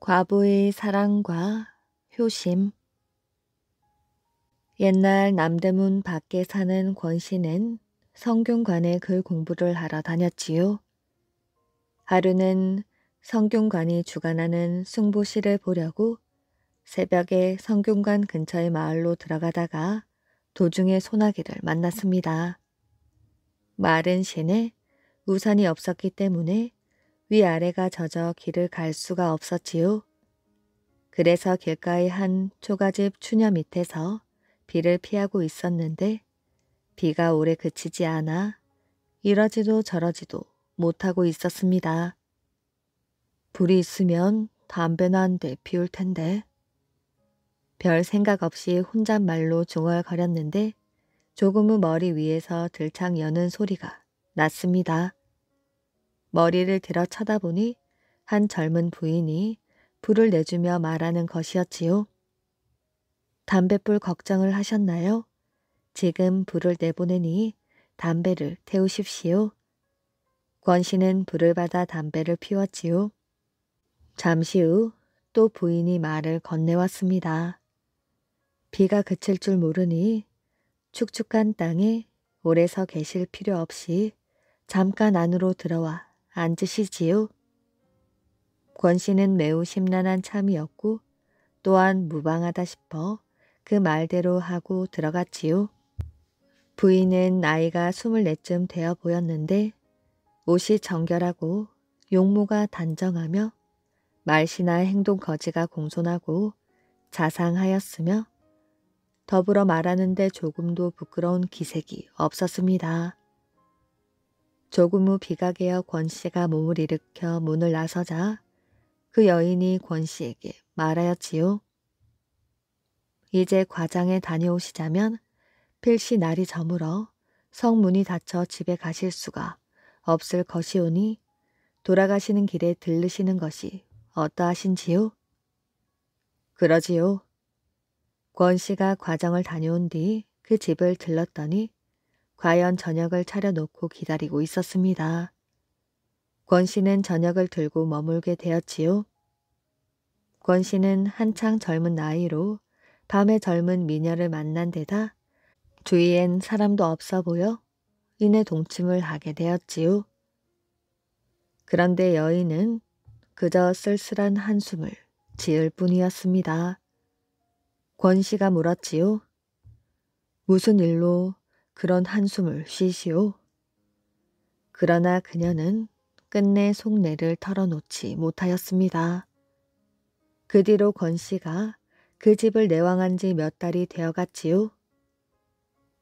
과부의 사랑과 효심 옛날 남대문 밖에 사는 권씨는 성균관에 글 공부를 하러 다녔지요. 하루는 성균관이 주관하는 승부실을 보려고 새벽에 성균관 근처의 마을로 들어가다가 도중에 소나기를 만났습니다. 마른 시내 우산이 없었기 때문에 위아래가 젖어 길을 갈 수가 없었지요. 그래서 길가의 한 초가집 추녀 밑에서 비를 피하고 있었는데 비가 오래 그치지 않아 이러지도 저러지도 못하고 있었습니다. 불이 있으면 담배나 한 대 피울 텐데. 별 생각 없이 혼잣말로 중얼거렸는데 조금은 머리 위에서 들창 여는 소리가 났습니다. 머리를 들어 쳐다보니 한 젊은 부인이 불을 내주며 말하는 것이었지요. 담뱃불 걱정을 하셨나요? 지금 불을 내보내니 담배를 태우십시오. 권 씨는 불을 받아 담배를 피웠지요. 잠시 후 또 부인이 말을 건네왔습니다. 비가 그칠 줄 모르니 축축한 땅에 오래서 계실 필요 없이 잠깐 안으로 들어와 앉으시지요. 권 씨는 매우 심란한 참이었고 또한 무방하다 싶어 그 말대로 하고 들어갔지요. 부인은 나이가 24쯤 되어 보였는데 옷이 정결하고 용모가 단정하며 말씨나 행동 거지가 공손하고 자상하였으며 더불어 말하는데 조금도 부끄러운 기색이 없었습니다. 조금 후 비가 개어 권씨가 몸을 일으켜 문을 나서자 그 여인이 권씨에게 말하였지요. 이제 과장에 다녀오시자면 필시 날이 저물어 성문이 닫혀 집에 가실 수가 없을 것이오니 돌아가시는 길에 들르시는 것이 어떠하신지요? 그러지요. 권씨가 과장을 다녀온 뒤 그 집을 들렀더니 과연 저녁을 차려놓고 기다리고 있었습니다. 권 씨는 저녁을 들고 머물게 되었지요. 권 씨는 한창 젊은 나이로 밤에 젊은 미녀를 만난 데다 주위엔 사람도 없어 보여 이내 동침을 하게 되었지요. 그런데 여인은 그저 쓸쓸한 한숨을 지을 뿐이었습니다. 권 씨가 물었지요. 무슨 일로 그런 한숨을 쉬시오. 그러나 그녀는 끝내 속내를 털어놓지 못하였습니다. 그 뒤로 권 씨가 그 집을 내왕한 지 몇 달이 되어갔지요.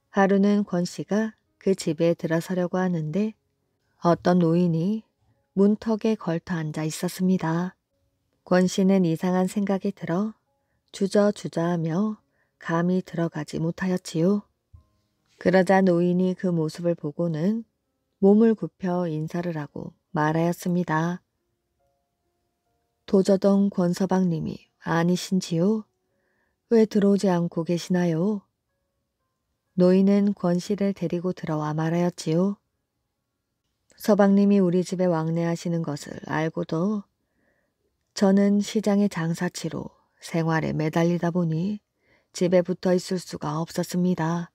하루는 권 씨가 그 집에 들어서려고 하는데 어떤 노인이 문턱에 걸터 앉아 있었습니다. 권 씨는 이상한 생각이 들어 주저주저하며 감히 들어가지 못하였지요. 그러자 노인이 그 모습을 보고는 몸을 굽혀 인사를 하고 말하였습니다. 도저동 권서방님이 아니신지요? 왜 들어오지 않고 계시나요? 노인은 권 씨를 데리고 들어와 말하였지요. 서방님이 우리 집에 왕래하시는 것을 알고도 저는 시장의 장사치로 생활에 매달리다 보니 집에 붙어 있을 수가 없었습니다.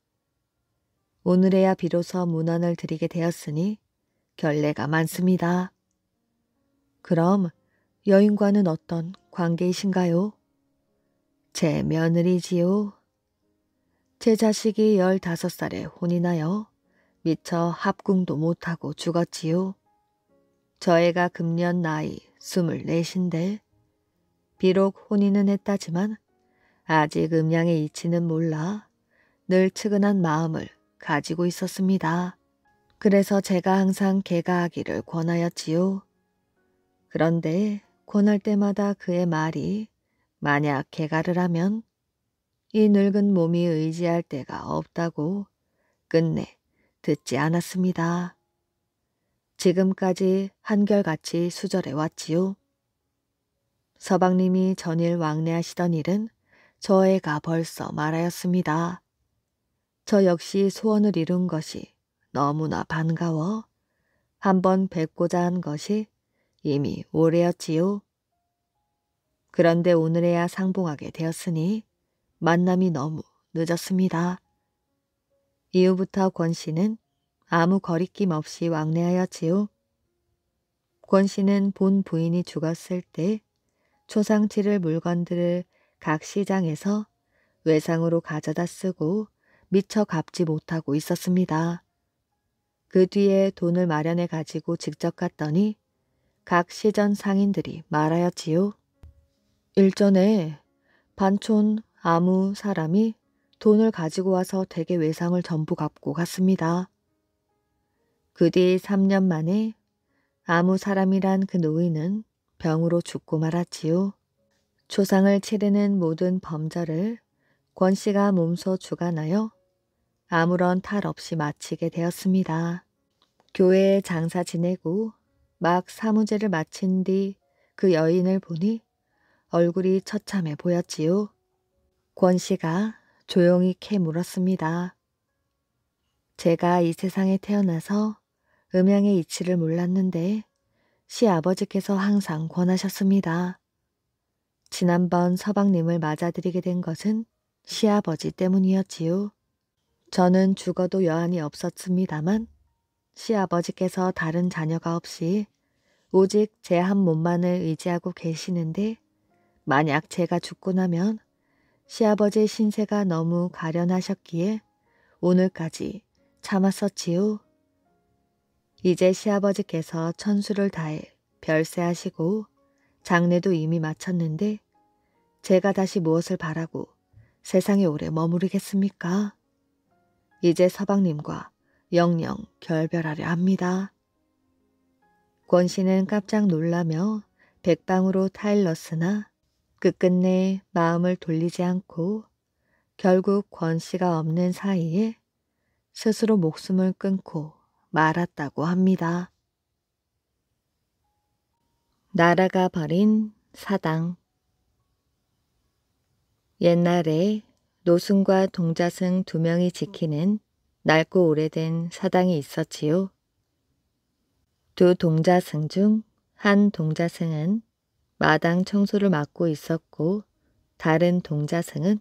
오늘에야 비로소 문안을 드리게 되었으니 결례가 많습니다. 그럼 여인과는 어떤 관계이신가요? 제 며느리지요. 제 자식이 열다섯 살에 혼인하여 미처 합궁도 못하고 죽었지요. 저 애가 금년 나이 스물넷인데 비록 혼인은 했다지만 아직 음양의 이치는 몰라 늘 측은한 마음을 가지고 있었습니다. 그래서 제가 항상 개가하기를 권하였지요. 그런데 권할 때마다 그의 말이 만약 개가를 하면 이 늙은 몸이 의지할 데가 없다고 끝내 듣지 않았습니다. 지금까지 한결같이 수절해 왔지요. 서방님이 전일 왕래하시던 일은 저애가 벌써 말하였습니다. 저 역시 소원을 이룬 것이 너무나 반가워. 한 번 뵙고자 한 것이 이미 오래였지요. 그런데 오늘에야 상봉하게 되었으니 만남이 너무 늦었습니다. 이후부터 권 씨는 아무 거리낌 없이 왕래하였지요. 권 씨는 본 부인이 죽었을 때 초상치를 물건들을 각 시장에서 외상으로 가져다 쓰고 미처 갚지 못하고 있었습니다. 그 뒤에 돈을 마련해 가지고 직접 갔더니 각 시전 상인들이 말하였지요. 일전에 반촌 아무 사람이 돈을 가지고 와서 대게 외상을 전부 갚고 갔습니다. 그 뒤 3년 만에 아무 사람이란 그 노인은 병으로 죽고 말았지요. 초상을 치르는 모든 범절을 권 씨가 몸소 주관하여 아무런 탈 없이 마치게 되었습니다. 교회에 장사 지내고 막 사무제를 마친 뒤 그 여인을 보니 얼굴이 처참해 보였지요. 권 씨가 조용히 캐 물었습니다. 제가 이 세상에 태어나서 음양의 이치를 몰랐는데 시아버지께서 항상 권하셨습니다. 지난번 서방님을 맞아들이게 된 것은 시아버지 때문이었지요. 저는 죽어도 여한이 없었습니다만 시아버지께서 다른 자녀가 없이 오직 제 한 몸만을 의지하고 계시는데 만약 제가 죽고 나면 시아버지의 신세가 너무 가련하셨기에 오늘까지 참았었지요. 이제 시아버지께서 천수를 다해 별세하시고 장례도 이미 마쳤는데 제가 다시 무엇을 바라고 세상에 오래 머무르겠습니까? 이제 서방님과 영영 결별하려 합니다. 권 씨는 깜짝 놀라며 백방으로 타일렀으나 끝끝내 마음을 돌리지 않고 결국 권 씨가 없는 사이에 스스로 목숨을 끊고 말았다고 합니다. 나라가 버린 사당 옛날에 노승과 동자승 두 명이 지키는 낡고 오래된 사당이 있었지요. 두 동자승 중 한 동자승은 마당 청소를 맡고 있었고 다른 동자승은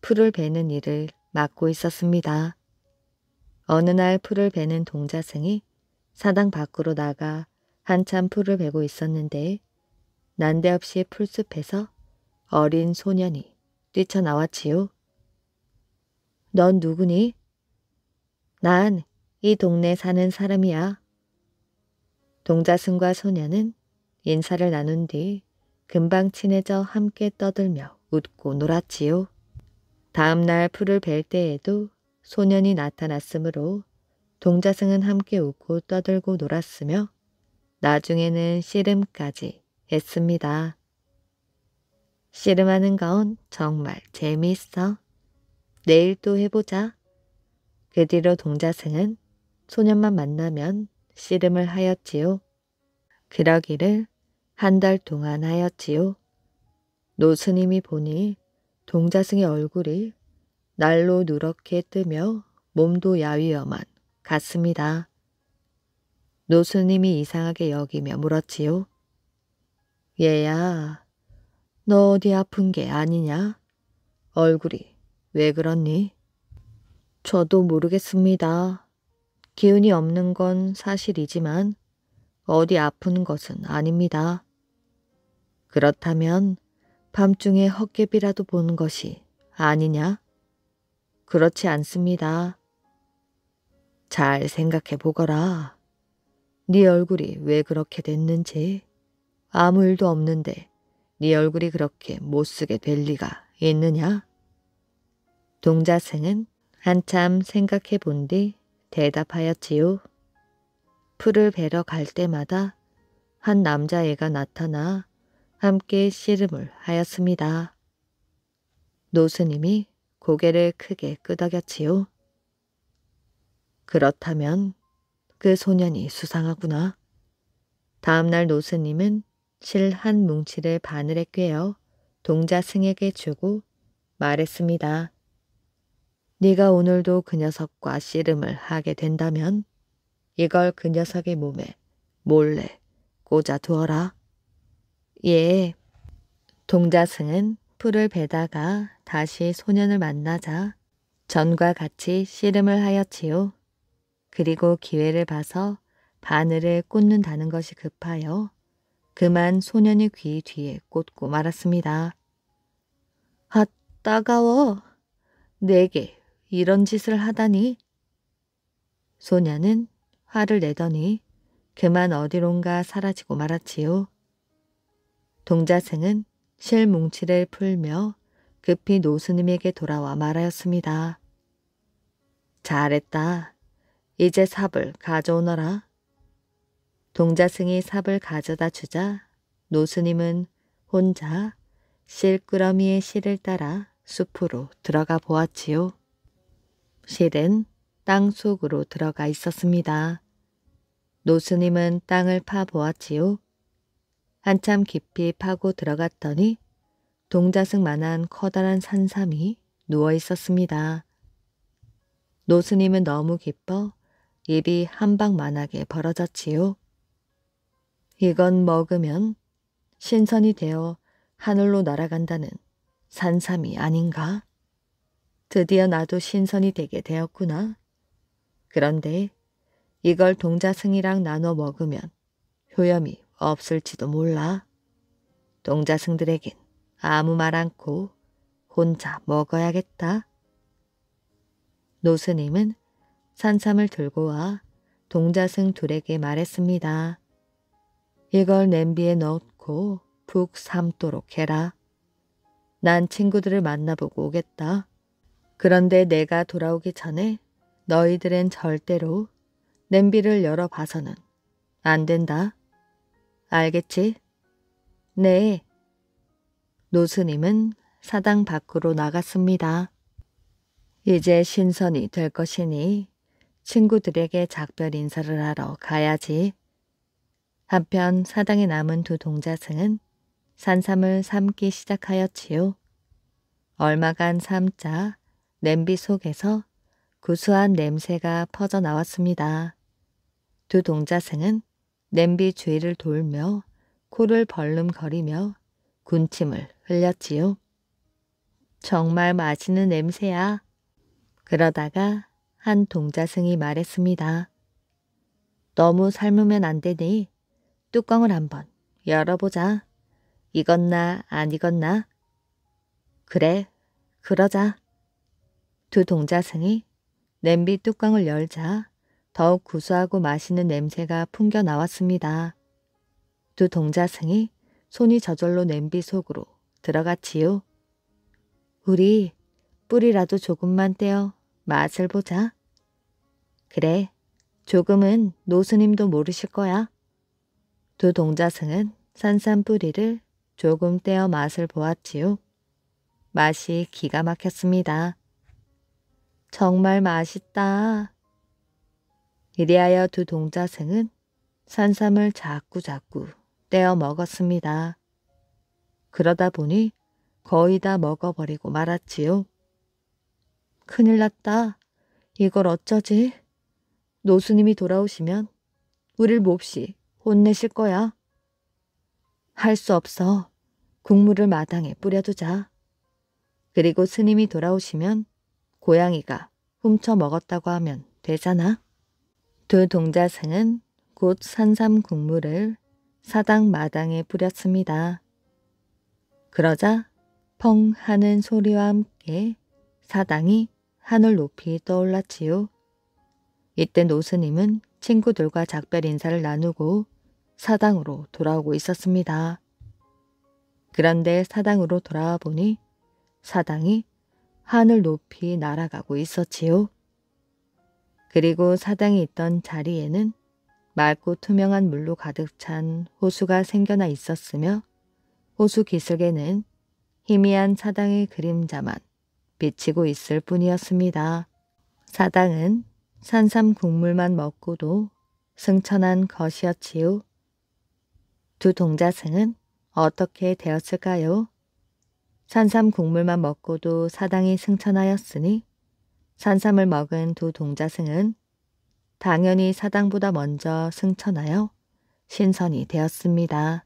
풀을 베는 일을 맡고 있었습니다. 어느 날 풀을 베는 동자승이 사당 밖으로 나가 한참 풀을 베고 있었는데 난데없이 풀숲에서 어린 소년이 뛰쳐나왔지요. 넌 누구니? 난 이 동네 사는 사람이야. 동자승과 소녀는 인사를 나눈 뒤 금방 친해져 함께 떠들며 웃고 놀았지요. 다음날 풀을 벨 때에도 소년이 나타났으므로 동자승은 함께 웃고 떠들고 놀았으며 나중에는 씨름까지 했습니다. 씨름하는 건 정말 재미있어. 내일 또 해보자. 그 뒤로 동자승은 소년만 만나면 씨름을 하였지요. 그러기를 한 달 동안 하였지요. 노스님이 보니 동자승의 얼굴이 날로 누렇게 뜨며 몸도 야위어만 같습니다. 노스님이 이상하게 여기며 물었지요. 얘야, 너 어디 아픈 게 아니냐? 얼굴이 왜 그렇니? 저도 모르겠습니다. 기운이 없는 건 사실이지만 어디 아픈 것은 아닙니다. 그렇다면 밤중에 헛개비라도 보는 것이 아니냐? 그렇지 않습니다. 잘 생각해 보거라. 네 얼굴이 왜 그렇게 됐는지 아무 일도 없는데 네 얼굴이 그렇게 못쓰게 될 리가 있느냐? 동자생은 한참 생각해 본 뒤 대답하였지요. 풀을 베러 갈 때마다 한 남자애가 나타나 함께 씨름을 하였습니다. 노스님이 고개를 크게 끄덕였지요. 그렇다면 그 소년이 수상하구나. 다음날 노스님은 실 한 뭉치를 바늘에 꿰어 동자승에게 주고 말했습니다. 네가 오늘도 그 녀석과 씨름을 하게 된다면 이걸 그 녀석의 몸에 몰래 꽂아두어라. 예. 동자승은 풀을 베다가 다시 소년을 만나자 전과 같이 씨름을 하였지요. 그리고 기회를 봐서 바늘에 꽂는다는 것이 급하여 그만 소년의 귀 뒤에 꽂고 말았습니다. 아, 따가워. 네게 이런 짓을 하다니. 소녀는 화를 내더니 그만 어디론가 사라지고 말았지요. 동자생은 실뭉치를 풀며 급히 노스님에게 돌아와 말하였습니다. 잘했다. 이제 삽을 가져오너라. 동자승이 삽을 가져다 주자 노스님은 혼자 실끄러미의 실을 따라 숲으로 들어가 보았지요. 실은 땅 속으로 들어가 있었습니다. 노스님은 땅을 파보았지요. 한참 깊이 파고 들어갔더니 동자승만한 커다란 산삼이 누워 있었습니다. 노스님은 너무 기뻐 입이 한방만하게 벌어졌지요. 이건 먹으면 신선이 되어 하늘로 날아간다는 산삼이 아닌가? 드디어 나도 신선이 되게 되었구나. 그런데 이걸 동자승이랑 나눠 먹으면 효염이 없을지도 몰라. 동자승들에겐 아무 말 않고 혼자 먹어야겠다. 노스님은 산삼을 들고 와 동자승 둘에게 말했습니다. 이걸 냄비에 넣고 푹 삶도록 해라. 난 친구들을 만나보고 오겠다. 그런데 내가 돌아오기 전에 너희들은 절대로 냄비를 열어봐서는 안 된다. 알겠지? 네. 노스님은 사당 밖으로 나갔습니다. 이제 신선이 될 것이니 친구들에게 작별 인사를 하러 가야지. 한편 사당에 남은 두 동자승은 산삼을 삶기 시작하였지요. 얼마간 삶자 냄비 속에서 구수한 냄새가 퍼져나왔습니다. 두 동자생은 냄비 주위를 돌며 코를 벌름거리며 군침을 흘렸지요. 정말 맛있는 냄새야. 그러다가 한 동자승이 말했습니다. 너무 삶으면 안 되니 뚜껑을 한번 열어보자. 이건나아니건나 그래, 그러자. 두 동자승이 냄비 뚜껑을 열자 더욱 구수하고 맛있는 냄새가 풍겨 나왔습니다. 두 동자승이 손이 저절로 냄비 속으로 들어갔지요. 우리 뿌리라도 조금만 떼어 맛을 보자. 그래, 조금은 노스님도 모르실 거야. 두 동자승은 산산 뿌리를 조금 떼어 맛을 보았지요. 맛이 기가 막혔습니다. 정말 맛있다. 이리하여 두 동자생은 산삼을 자꾸자꾸 떼어 먹었습니다. 그러다 보니 거의 다 먹어버리고 말았지요. 큰일 났다. 이걸 어쩌지? 노수님이 돌아오시면 우릴 몹시 혼내실 거야. 할 수 없어. 국물을 마당에 뿌려두자. 그리고 스님이 돌아오시면 고양이가 훔쳐 먹었다고 하면 되잖아. 두동자생은곧 산삼 국물을 사당 마당에 뿌렸습니다. 그러자 펑 하는 소리와 함께 사당이 하늘 높이 떠올랐지요. 이때 노스님은 친구들과 작별 인사를 나누고 사당으로 돌아오고 있었습니다. 그런데 사당으로 돌아와 보니 사당이 하늘 높이 날아가고 있었지요. 그리고 사당이 있던 자리에는 맑고 투명한 물로 가득 찬 호수가 생겨나 있었으며 호수 기슭에는 희미한 사당의 그림자만 비치고 있을 뿐이었습니다. 사당은 산삼 국물만 먹고도 승천한 것이었지요. 두 동자승은 어떻게 되었을까요? 산삼 국물만 먹고도 사당이 승천하였으니 산삼을 먹은 두 동자승은 당연히 사당보다 먼저 승천하여 신선이 되었습니다.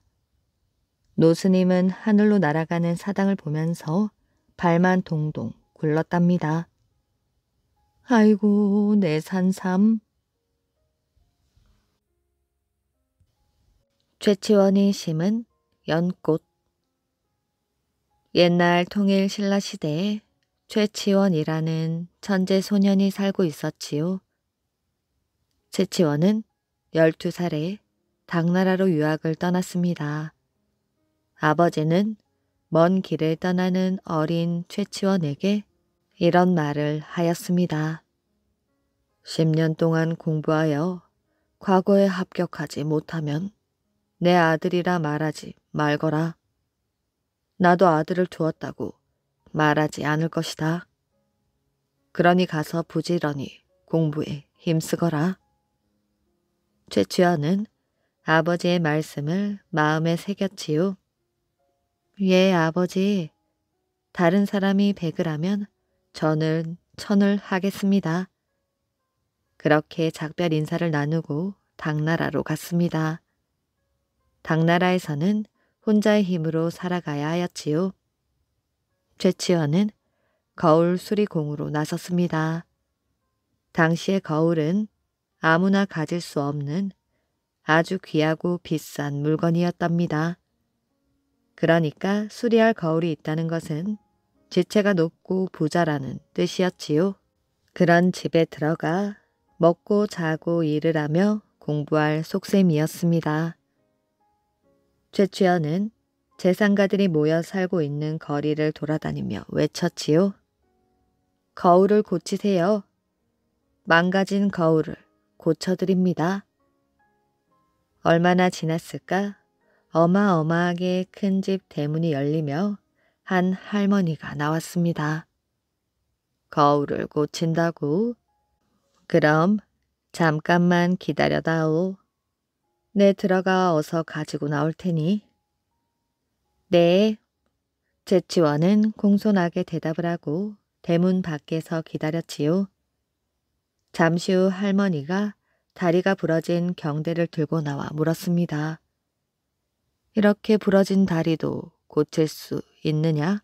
노스님은 하늘로 날아가는 사당을 보면서 발만 동동 굴렀답니다. 아이고 내 산삼 최치원이 심은 연꽃 옛날 통일 신라 시대에 최치원이라는 천재 소년이 살고 있었지요. 최치원은 12살에 당나라로 유학을 떠났습니다. 아버지는 먼 길을 떠나는 어린 최치원에게 이런 말을 하였습니다. 10년 동안 공부하여 과거에 합격하지 못하면 내 아들이라 말하지 말거라. 나도 아들을 두었다고 말하지 않을 것이다. 그러니 가서 부지런히 공부에 힘쓰거라. 최치환은 아버지의 말씀을 마음에 새겼지요. 예, 아버지. 다른 사람이 백을 하면 저는 천을 하겠습니다. 그렇게 작별 인사를 나누고 당나라로 갔습니다. 당나라에서는 혼자의 힘으로 살아가야 하였지요. 최치원은 거울 수리공으로 나섰습니다. 당시의 거울은 아무나 가질 수 없는 아주 귀하고 비싼 물건이었답니다. 그러니까 수리할 거울이 있다는 것은 지체가 높고 부자라는 뜻이었지요. 그런 집에 들어가 먹고 자고 일을 하며 공부할 속셈이었습니다. 최치연은 재산가들이 모여 살고 있는 거리를 돌아다니며 외쳤지요. 거울을 고치세요. 망가진 거울을 고쳐드립니다. 얼마나 지났을까? 어마어마하게 큰 집 대문이 열리며 한 할머니가 나왔습니다. 거울을 고친다고? 그럼 잠깐만 기다려다오. 내 네, 들어가 어서 가지고 나올 테니. 네. 제치원은 공손하게 대답을 하고 대문 밖에서 기다렸지요. 잠시 후 할머니가 다리가 부러진 경대를 들고 나와 물었습니다. 이렇게 부러진 다리도 고칠 수 있느냐?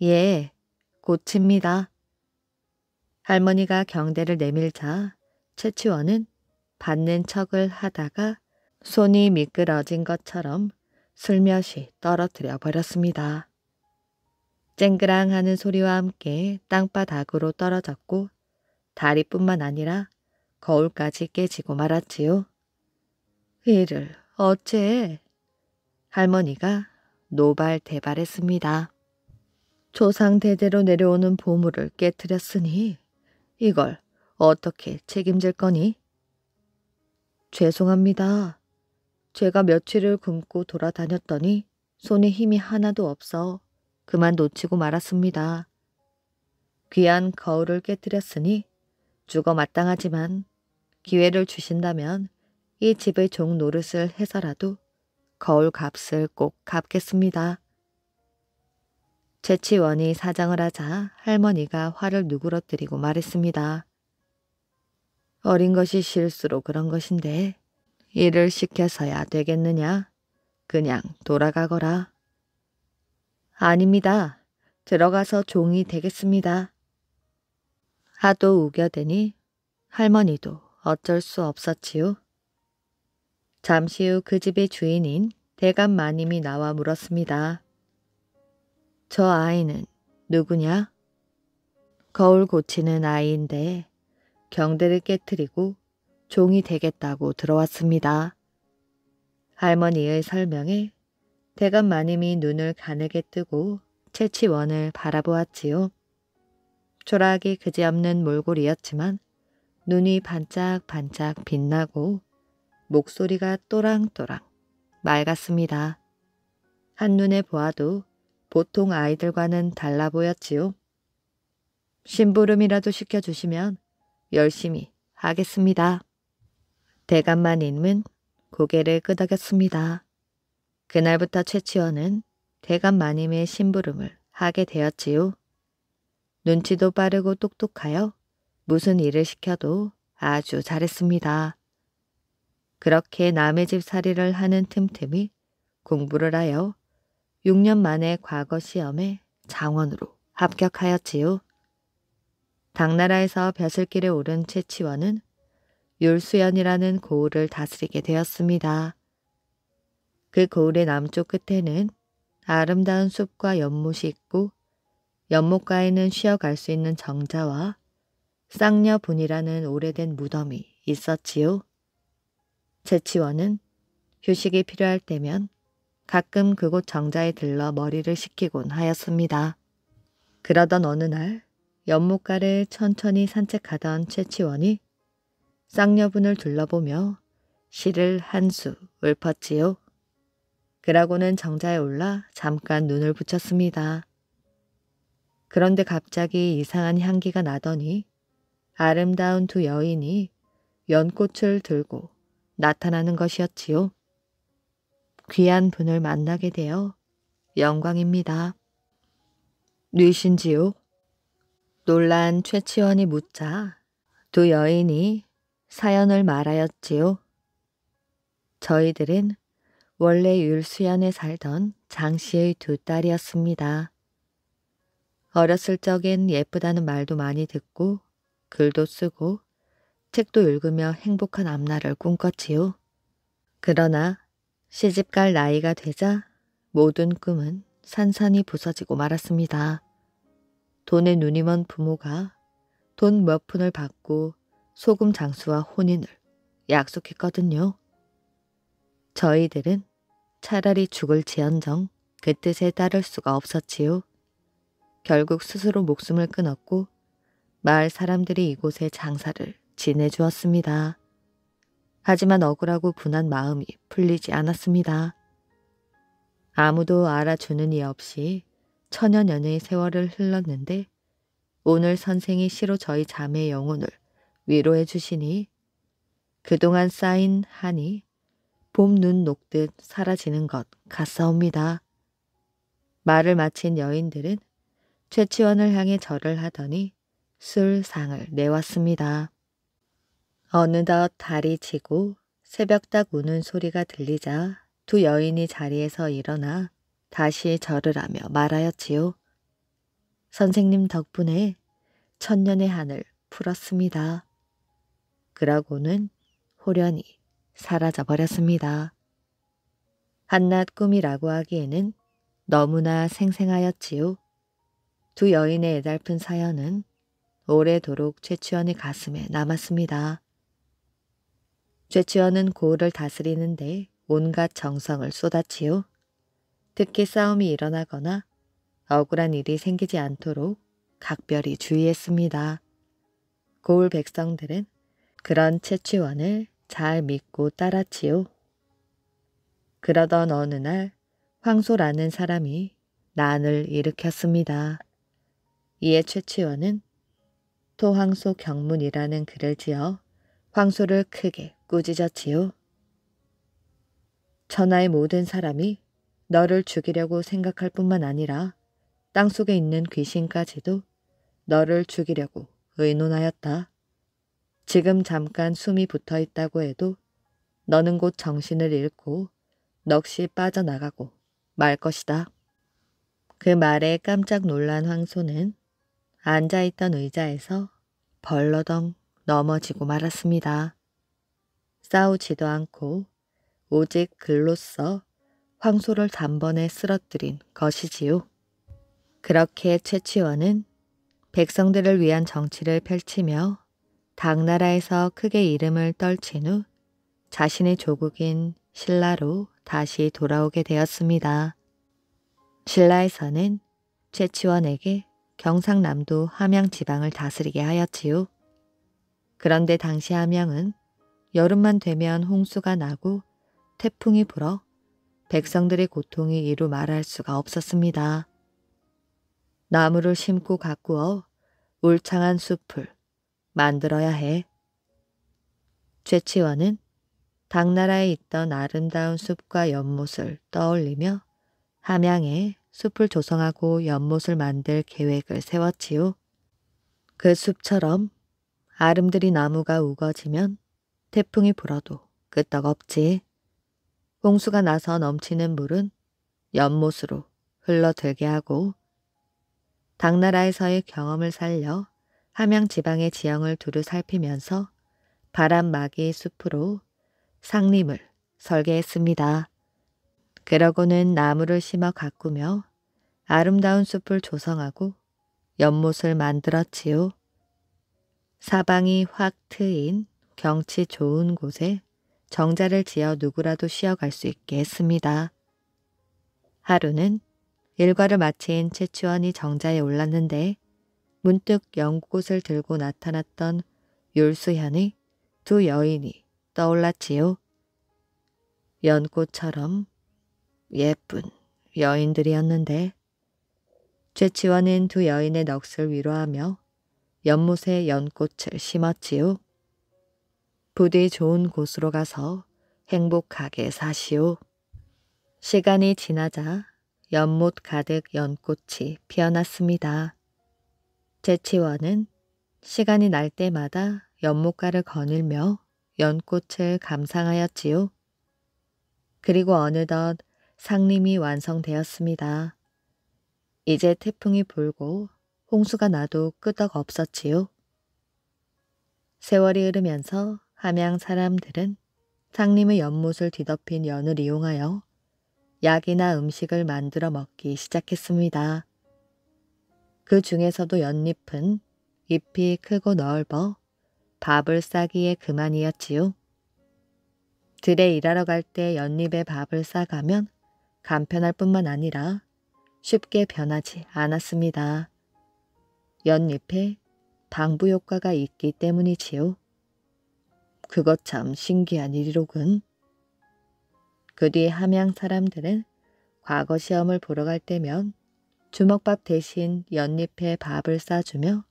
예, 고칩니다. 할머니가 경대를 내밀자 채치원은 받는 척을 하다가 손이 미끄러진 것처럼 슬며시 떨어뜨려 버렸습니다. 쨍그랑 하는 소리와 함께 땅바닥으로 떨어졌고 다리뿐만 아니라 거울까지 깨지고 말았지요. 이를 어째 할머니가 노발대발했습니다. 조상대대로 내려오는 보물을 깨뜨렸으니 이걸 어떻게 책임질 거니? 죄송합니다. 제가 며칠을 굶고 돌아다녔더니 손에 힘이 하나도 없어 그만 놓치고 말았습니다. 귀한 거울을 깨뜨렸으니 죽어 마땅하지만 기회를 주신다면 이 집의 종 노릇을 해서라도 거울 값을 꼭 갚겠습니다. 재치원이 사장을 하자 할머니가 화를 누그러뜨리고 말했습니다. 어린 것이 실수로 그런 것인데 일을 시켜서야 되겠느냐? 그냥 돌아가거라. 아닙니다. 들어가서 종이 되겠습니다. 하도 우겨대니 할머니도 어쩔 수 없었지요. 잠시 후 그 집의 주인인 대감 마님이 나와 물었습니다. 저 아이는 누구냐? 거울 고치는 아이인데 경대를 깨뜨리고 종이 되겠다고 들어왔습니다. 할머니의 설명에 대감 마님이 눈을 가늘게 뜨고 채치원을 바라보았지요. 초락이 그지없는 몰골이었지만 눈이 반짝반짝 빛나고 목소리가 또랑또랑 맑았습니다. 한눈에 보아도 보통 아이들과는 달라 보였지요. 심부름이라도 시켜주시면 열심히 하겠습니다. 대감만님은 고개를 끄덕였습니다. 그날부터 최치원은 대감마님의 심부름을 하게 되었지요. 눈치도 빠르고 똑똑하여 무슨 일을 시켜도 아주 잘했습니다. 그렇게 남의 집 살이를 하는 틈틈이 공부를 하여 6년 만에 과거 시험에 장원으로 합격하였지요. 당나라에서 벼슬길에 오른 최치원은 율수연이라는 고을을 다스리게 되었습니다. 그 고을의 남쪽 끝에는 아름다운 숲과 연못이 있고 연못가에는 쉬어갈 수 있는 정자와 쌍녀분이라는 오래된 무덤이 있었지요. 제치원은 휴식이 필요할 때면 가끔 그곳 정자에 들러 머리를 식히곤 하였습니다. 그러던 어느 날 연못가를 천천히 산책하던 최치원이 쌍녀분을 둘러보며 시를 한 수 읊었지요. 그라고는 정자에 올라 잠깐 눈을 붙였습니다. 그런데 갑자기 이상한 향기가 나더니 아름다운 두 여인이 연꽃을 들고 나타나는 것이었지요. 귀한 분을 만나게 되어 영광입니다. 뉘신지요? 놀란 최치원이 묻자 두 여인이 사연을 말하였지요. 저희들은 원래 율수연에 살던 장씨의 두 딸이었습니다. 어렸을 적엔 예쁘다는 말도 많이 듣고 글도 쓰고 책도 읽으며 행복한 앞날을 꿈꿨지요. 그러나 시집갈 나이가 되자 모든 꿈은 산산이 부서지고 말았습니다. 돈에 눈이 먼 부모가 돈 몇 푼을 받고 소금 장수와 혼인을 약속했거든요. 저희들은 차라리 죽을 지연정그 뜻에 따를 수가 없었지요. 결국 스스로 목숨을 끊었고 마을 사람들이 이곳에 장사를 지내주었습니다. 하지만 억울하고 분한 마음이 풀리지 않았습니다. 아무도 알아주는 이 없이 천연년의 세월을 흘렀는데 오늘 선생이 시로 저희 자매의 영혼을 위로해 주시니 그동안 쌓인 한이 봄눈 녹듯 사라지는 것 같사옵니다. 말을 마친 여인들은 최치원을 향해 절을 하더니 술상을 내왔습니다. 어느덧 달이 지고 새벽 딱 우는 소리가 들리자 두 여인이 자리에서 일어나 다시 절을 하며 말하였지요. 선생님 덕분에 천년의 한을 풀었습니다. 그러고는 호련히 사라져버렸습니다. 한낱 꿈이라고 하기에는 너무나 생생하였지요. 두 여인의 애달픈 사연은 오래도록 최치원의 가슴에 남았습니다. 최치원은 고을을 다스리는데 온갖 정성을 쏟았지요. 특히 싸움이 일어나거나 억울한 일이 생기지 않도록 각별히 주의했습니다. 고을 백성들은 그런 채취원을 잘 믿고 따랐지요. 그러던 어느 날 황소라는 사람이 난을 일으켰습니다. 이에 최치원은 토황소 경문이라는 글을 지어 황소를 크게 꾸짖었지요. 천하의 모든 사람이 너를 죽이려고 생각할 뿐만 아니라 땅속에 있는 귀신까지도 너를 죽이려고 의논하였다. 지금 잠깐 숨이 붙어 있다고 해도 너는 곧 정신을 잃고 넋이 빠져나가고 말 것이다. 그 말에 깜짝 놀란 황소는 앉아있던 의자에서 벌러덩 넘어지고 말았습니다. 싸우지도 않고 오직 글로써 황소를 단번에 쓰러뜨린 것이지요. 그렇게 최치원은 백성들을 위한 정치를 펼치며 당나라에서 크게 이름을 떨친 후 자신의 조국인 신라로 다시 돌아오게 되었습니다. 신라에서는 최치원에게 경상남도 함양 지방을 다스리게 하였지요. 그런데 당시 함양은 여름만 되면 홍수가 나고 태풍이 불어 백성들의 고통이 이루 말할 수가 없었습니다. 나무를 심고 가꾸어 울창한 숲을 만들어야 해. 최치원은 당나라에 있던 아름다운 숲과 연못을 떠올리며 함양에 숲을 조성하고 연못을 만들 계획을 세웠지요. 그 숲처럼 아름드리 나무가 우거지면 태풍이 불어도 끄떡없지. 홍수가 나서 넘치는 물은 연못으로 흘러들게 하고 당나라에서의 경험을 살려 함양 지방의 지형을 두루 살피면서 바람막이 숲으로 상림을 설계했습니다. 그러고는 나무를 심어 가꾸며 아름다운 숲을 조성하고 연못을 만들었지요. 사방이 확 트인 경치 좋은 곳에 정자를 지어 누구라도 쉬어갈 수 있게 했습니다. 하루는 일과를 마친 최치원이 정자에 올랐는데 문득 연꽃을 들고 나타났던 율수현의 두 여인이 떠올랐지요. 연꽃처럼 예쁜 여인들이었는데 최치원은 두 여인의 넋을 위로하며 연못에 연꽃을 심었지요. 부디 좋은 곳으로 가서 행복하게 사시오. 시간이 지나자 연못 가득 연꽃이 피어났습니다. 제치원은 시간이 날 때마다 연못가를 거닐며 연꽃을 감상하였지요. 그리고 어느덧 상림이 완성되었습니다. 이제 태풍이 불고 홍수가 나도 끄덕 없었지요. 세월이 흐르면서 함양 사람들은 상림의 연못을 뒤덮인 연을 이용하여 약이나 음식을 만들어 먹기 시작했습니다. 그 중에서도 연잎은 잎이 크고 넓어 밥을 싸기에 그만이었지요. 들에 일하러 갈 때 연잎에 밥을 싸가면 간편할 뿐만 아니라 쉽게 변하지 않았습니다. 연잎에 방부 효과가 있기 때문이지요. 그것 참 신기한 일이로군. 그 뒤 함양 사람들은 과거 시험을 보러 갈 때면 주먹밥 대신 연잎에 밥을 싸주며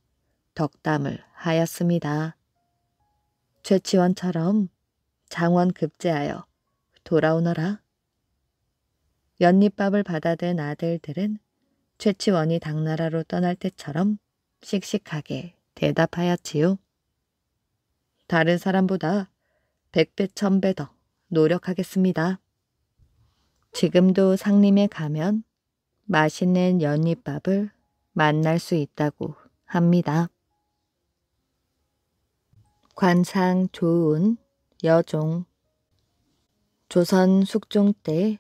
덕담을 하였습니다. 최치원처럼 장원 급제하여 돌아오너라. 연잎밥을 받아든 아들들은 최치원이 당나라로 떠날 때처럼 씩씩하게 대답하였지요. 다른 사람보다 백배 천 배 더 노력하겠습니다. 지금도 상림에 가면 맛있는 연잎밥을 만날 수 있다고 합니다. 관상 좋은 여종 조선 숙종 때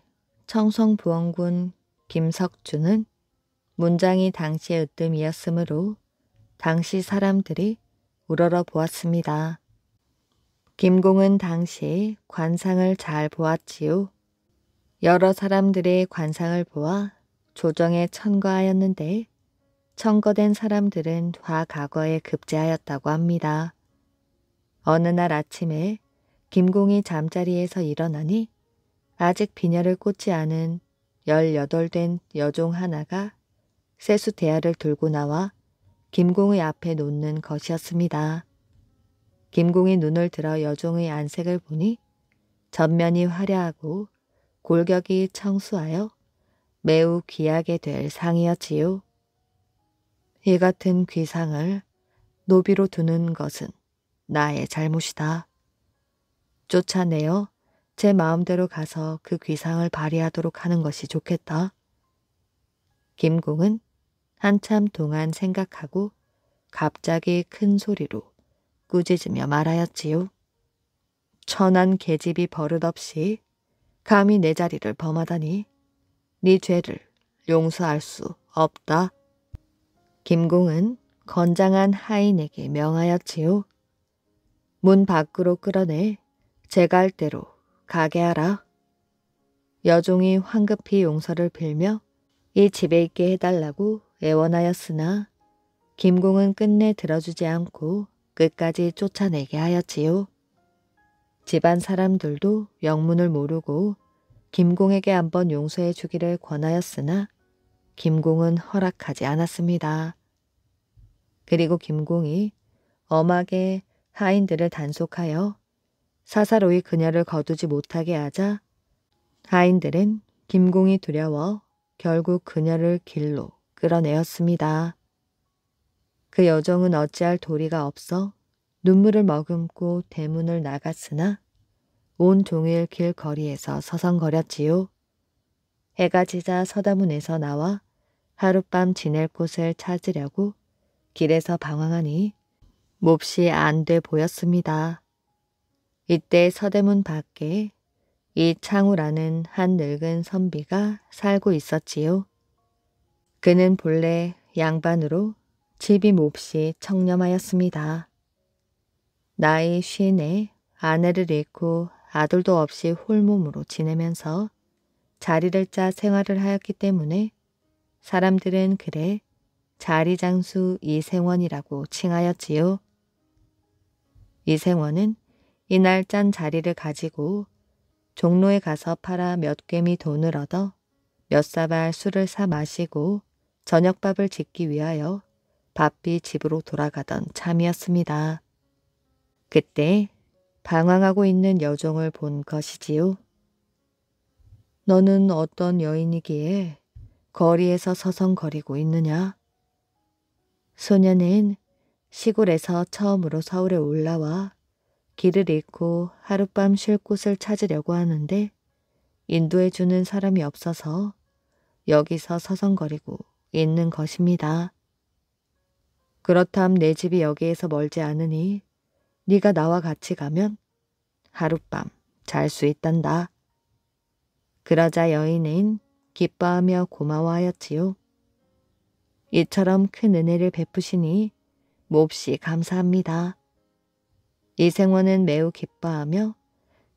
청성부원군 김석주는 문장이 당시의 으뜸이었으므로 당시 사람들이 우러러 보았습니다. 김공은 당시 관상을 잘 보았지요. 여러 사람들의 관상을 보아 조정에 천거하였는데 천거된 사람들은 다 과거에 급제하였다고 합니다. 어느 날 아침에 김공이 잠자리에서 일어나니 아직 비녀를 꽂지 않은 18된 여종 하나가 세수 대야를 들고 나와 김공의 앞에 놓는 것이었습니다. 김궁이 눈을 들어 여종의 안색을 보니 전면이 화려하고 골격이 청수하여 매우 귀하게 될 상이었지요. 이 같은 귀상을 노비로 두는 것은 나의 잘못이다. 쫓아내어 제 마음대로 가서 그 귀상을 발휘하도록 하는 것이 좋겠다. 김공은 한참 동안 생각하고 갑자기 큰 소리로 꾸짖으며 말하였지요. 천한 계집이 버릇없이 감히 내 자리를 범하다니 네 죄를 용서할 수 없다. 김공은 건장한 하인에게 명하였지요. 문 밖으로 끌어내 제갈대로 가게 하라. 여종이 황급히 용서를 빌며 이 집에 있게 해달라고 애원하였으나 김공은 끝내 들어주지 않고 끝까지 쫓아내게 하였지요. 집안 사람들도 영문을 모르고 김공에게 한번 용서해 주기를 권하였으나 김공은 허락하지 않았습니다. 그리고 김공이 엄하게 하인들을 단속하여 사사로이 그녀를 거두지 못하게 하자 하인들은 김공이 두려워 결국 그녀를 길로 끌어내었습니다. 그 여정은 어찌할 도리가 없어 눈물을 머금고 대문을 나갔으나 온 종일 길 거리에서 서성거렸지요. 해가 지자 서다문에서 나와 하룻밤 지낼 곳을 찾으려고 길에서 방황하니 몹시 안 돼 보였습니다. 이때 서대문 밖에 이창우라는 한 늙은 선비가 살고 있었지요. 그는 본래 양반으로 집이 몹시 청렴하였습니다. 나이 쉰에 아내를 잃고 아들도 없이 홀몸으로 지내면서 자리를 짜 생활을 하였기 때문에 사람들은 그래 자리장수 이생원이라고 칭하였지요. 이생원은 이날 짠 자리를 가지고 종로에 가서 팔아 몇개미 돈을 얻어 몇 사발 술을 사 마시고 저녁밥을 짓기 위하여 바삐 집으로 돌아가던 참이었습니다. 그때 방황하고 있는 여종을 본 것이지요. 너는 어떤 여인이기에 거리에서 서성거리고 있느냐? 소년은 시골에서 처음으로 서울에 올라와 길을 잃고 하룻밤 쉴 곳을 찾으려고 하는데 인도해주는 사람이 없어서 여기서 서성거리고 있는 것입니다. 그렇담 내 집이 여기에서 멀지 않으니 네가 나와 같이 가면 하룻밤 잘 수 있단다. 그러자 여인은 기뻐하며 고마워하였지요. 이처럼 큰 은혜를 베푸시니 몹시 감사합니다. 이생원은 매우 기뻐하며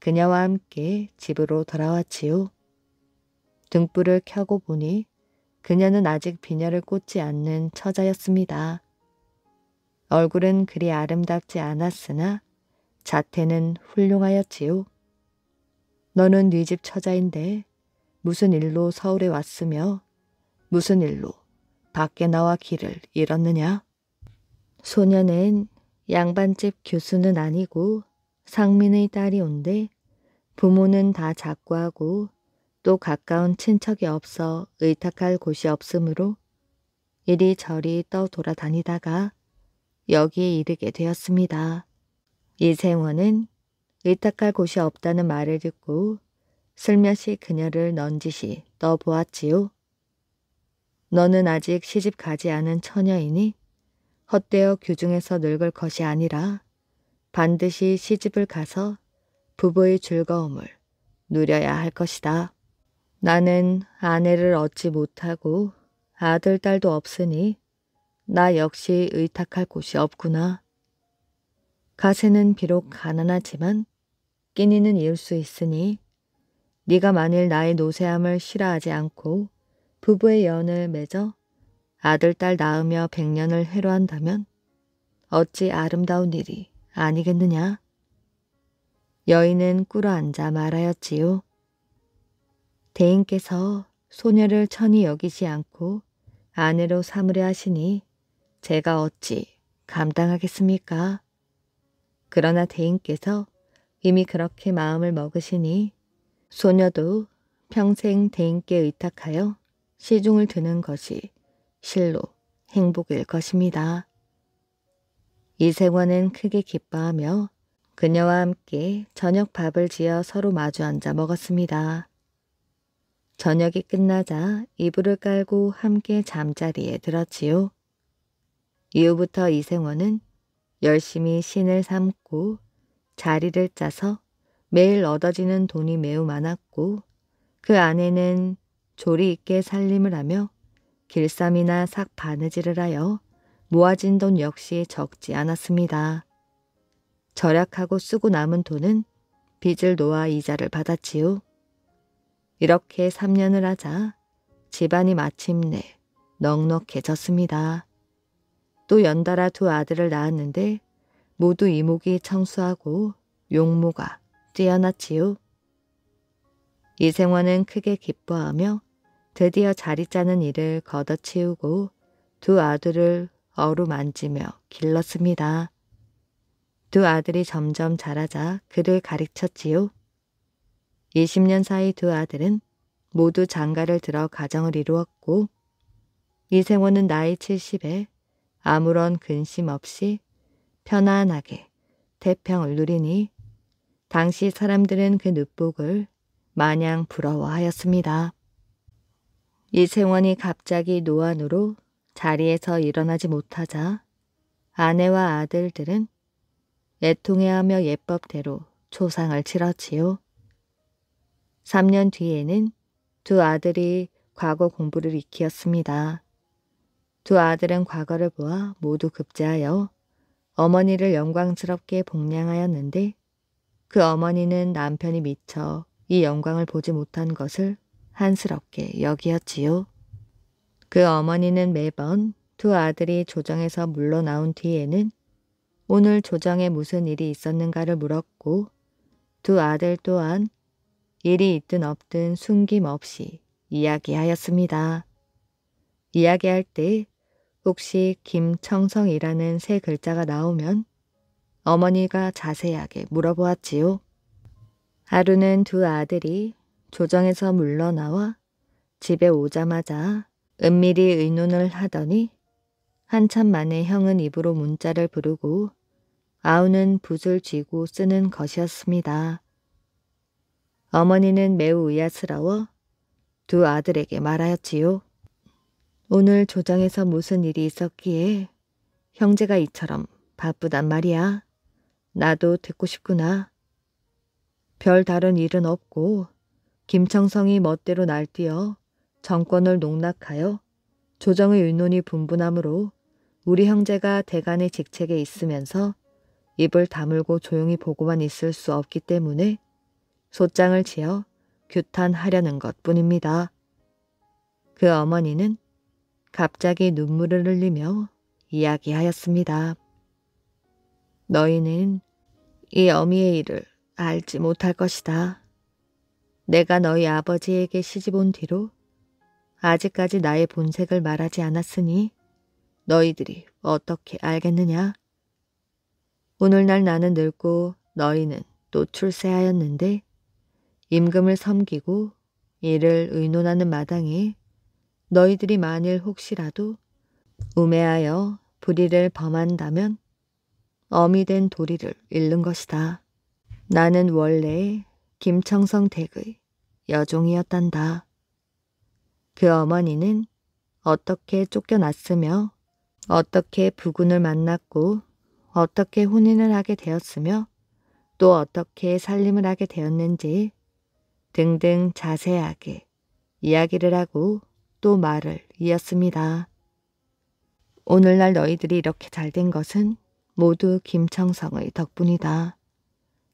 그녀와 함께 집으로 돌아왔지요. 등불을 켜고 보니 그녀는 아직 비녀를 꽂지 않는 처자였습니다. 얼굴은 그리 아름답지 않았으나 자태는 훌륭하였지요. 너는 네집 처자인데 무슨 일로 서울에 왔으며 무슨 일로 밖에 나와 길을 잃었느냐? 소녀는 양반집 교수는 아니고 상민의 딸이 온데 부모는 다 작고하고 또 가까운 친척이 없어 의탁할 곳이 없으므로 이리저리 떠돌아다니다가 여기에 이르게 되었습니다. 이생원은 의탁할 곳이 없다는 말을 듣고 슬며시 그녀를 넌지시 떠보았지요. 너는 아직 시집 가지 않은 처녀이니 헛되어 규중에서 늙을 것이 아니라 반드시 시집을 가서 부부의 즐거움을 누려야 할 것이다. 나는 아내를 얻지 못하고 아들, 딸도 없으니 나 역시 의탁할 곳이 없구나. 가세는 비록 가난하지만 끼니는 이을 수 있으니 네가 만일 나의 노쇠함을 싫어하지 않고 부부의 연을 맺어 아들, 딸 낳으며 백년을 회로한다면 어찌 아름다운 일이 아니겠느냐? 여인은 꿇어앉아 말하였지요. 대인께서 소녀를 천히 여기지 않고 아내로 삼으려 하시니 제가 어찌 감당하겠습니까? 그러나 대인께서 이미 그렇게 마음을 먹으시니 소녀도 평생 대인께 의탁하여 시중을 드는 것이 실로 행복일 것입니다. 이생원은 크게 기뻐하며 그녀와 함께 저녁 밥을 지어 서로 마주 앉아 먹었습니다. 저녁이 끝나자 이불을 깔고 함께 잠자리에 들었지요. 이후부터 이생원은 열심히 신을 삼고 자리를 짜서 매일 얻어지는 돈이 매우 많았고 그 아내는 조리 있게 살림을 하며 길쌈이나 삭 바느질을 하여 모아진 돈 역시 적지 않았습니다. 절약하고 쓰고 남은 돈은 빚을 놓아 이자를 받았지요. 이렇게 3년을 하자 집안이 마침내 넉넉해졌습니다. 또 연달아 두 아들을 낳았는데 모두 이목이 청수하고 용모가 뛰어났지요. 이생원은 크게 기뻐하며 드디어 자리 짜는 일을 걷어치우고 두 아들을 어루만지며 길렀습니다. 두 아들이 점점 자라자 그를 가르쳤지요. 20년 사이 두 아들은 모두 장가를 들어 가정을 이루었고 이생원은 나이 70에 아무런 근심 없이 편안하게 태평을 누리니 당시 사람들은 그늪북을 마냥 부러워하였습니다. 이생원이 갑자기 노안으로 자리에서 일어나지 못하자 아내와 아들들은 애통해하며 예법대로 초상을 치렀지요. 3년 뒤에는 두 아들이 과거 공부를 익히었습니다. 두 아들은 과거를 보아 모두 급제하여 어머니를 영광스럽게 복량하였는데 그 어머니는 남편이 미쳐 이 영광을 보지 못한 것을 한스럽게 여기었지요. 그 어머니는 매번 두 아들이 조정에서 물러나온 뒤에는 오늘 조정에 무슨 일이 있었는가를 물었고 두 아들 또한 일이 있든 없든 숨김없이 이야기하였습니다. 이야기할 때 혹시 김청성이라는 세 글자가 나오면 어머니가 자세하게 물어보았지요. 하루는 두 아들이 조정에서 물러나와 집에 오자마자 은밀히 의논을 하더니 한참 만에 형은 입으로 문자를 부르고 아우는 붓을 쥐고 쓰는 것이었습니다. 어머니는 매우 의아스러워 두 아들에게 말하였지요. 오늘 조장에서 무슨 일이 있었기에 형제가 이처럼 바쁘단 말이야. 나도 듣고 싶구나. 별다른 일은 없고 김청성이 멋대로 날뛰어 정권을 농락하여 조정의 윷논이 분분함으로 우리 형제가 대간의 직책에 있으면서 입을 다물고 조용히 보고만 있을 수 없기 때문에 소장을 지어 규탄하려는 것뿐입니다. 그 어머니는 갑자기 눈물을 흘리며 이야기하였습니다. 너희는 이 어미의 일을 알지 못할 것이다. 내가 너희 아버지에게 시집 온 뒤로 아직까지 나의 본색을 말하지 않았으니 너희들이 어떻게 알겠느냐? 오늘날 나는 늙고 너희는 또 출세하였는데 임금을 섬기고 이를 의논하는 마당에 너희들이 만일 혹시라도 우매하여 불의를 범한다면 어미된 도리를 잃는 것이다. 나는 원래 김청성 댁의 여종이었단다. 그 어머니는 어떻게 쫓겨났으며 어떻게 부군을 만났고 어떻게 혼인을 하게 되었으며 또 어떻게 살림을 하게 되었는지 등등 자세하게 이야기를 하고 또 말을 이었습니다. 오늘날 너희들이 이렇게 잘 된 것은 모두 김청성의 덕분이다.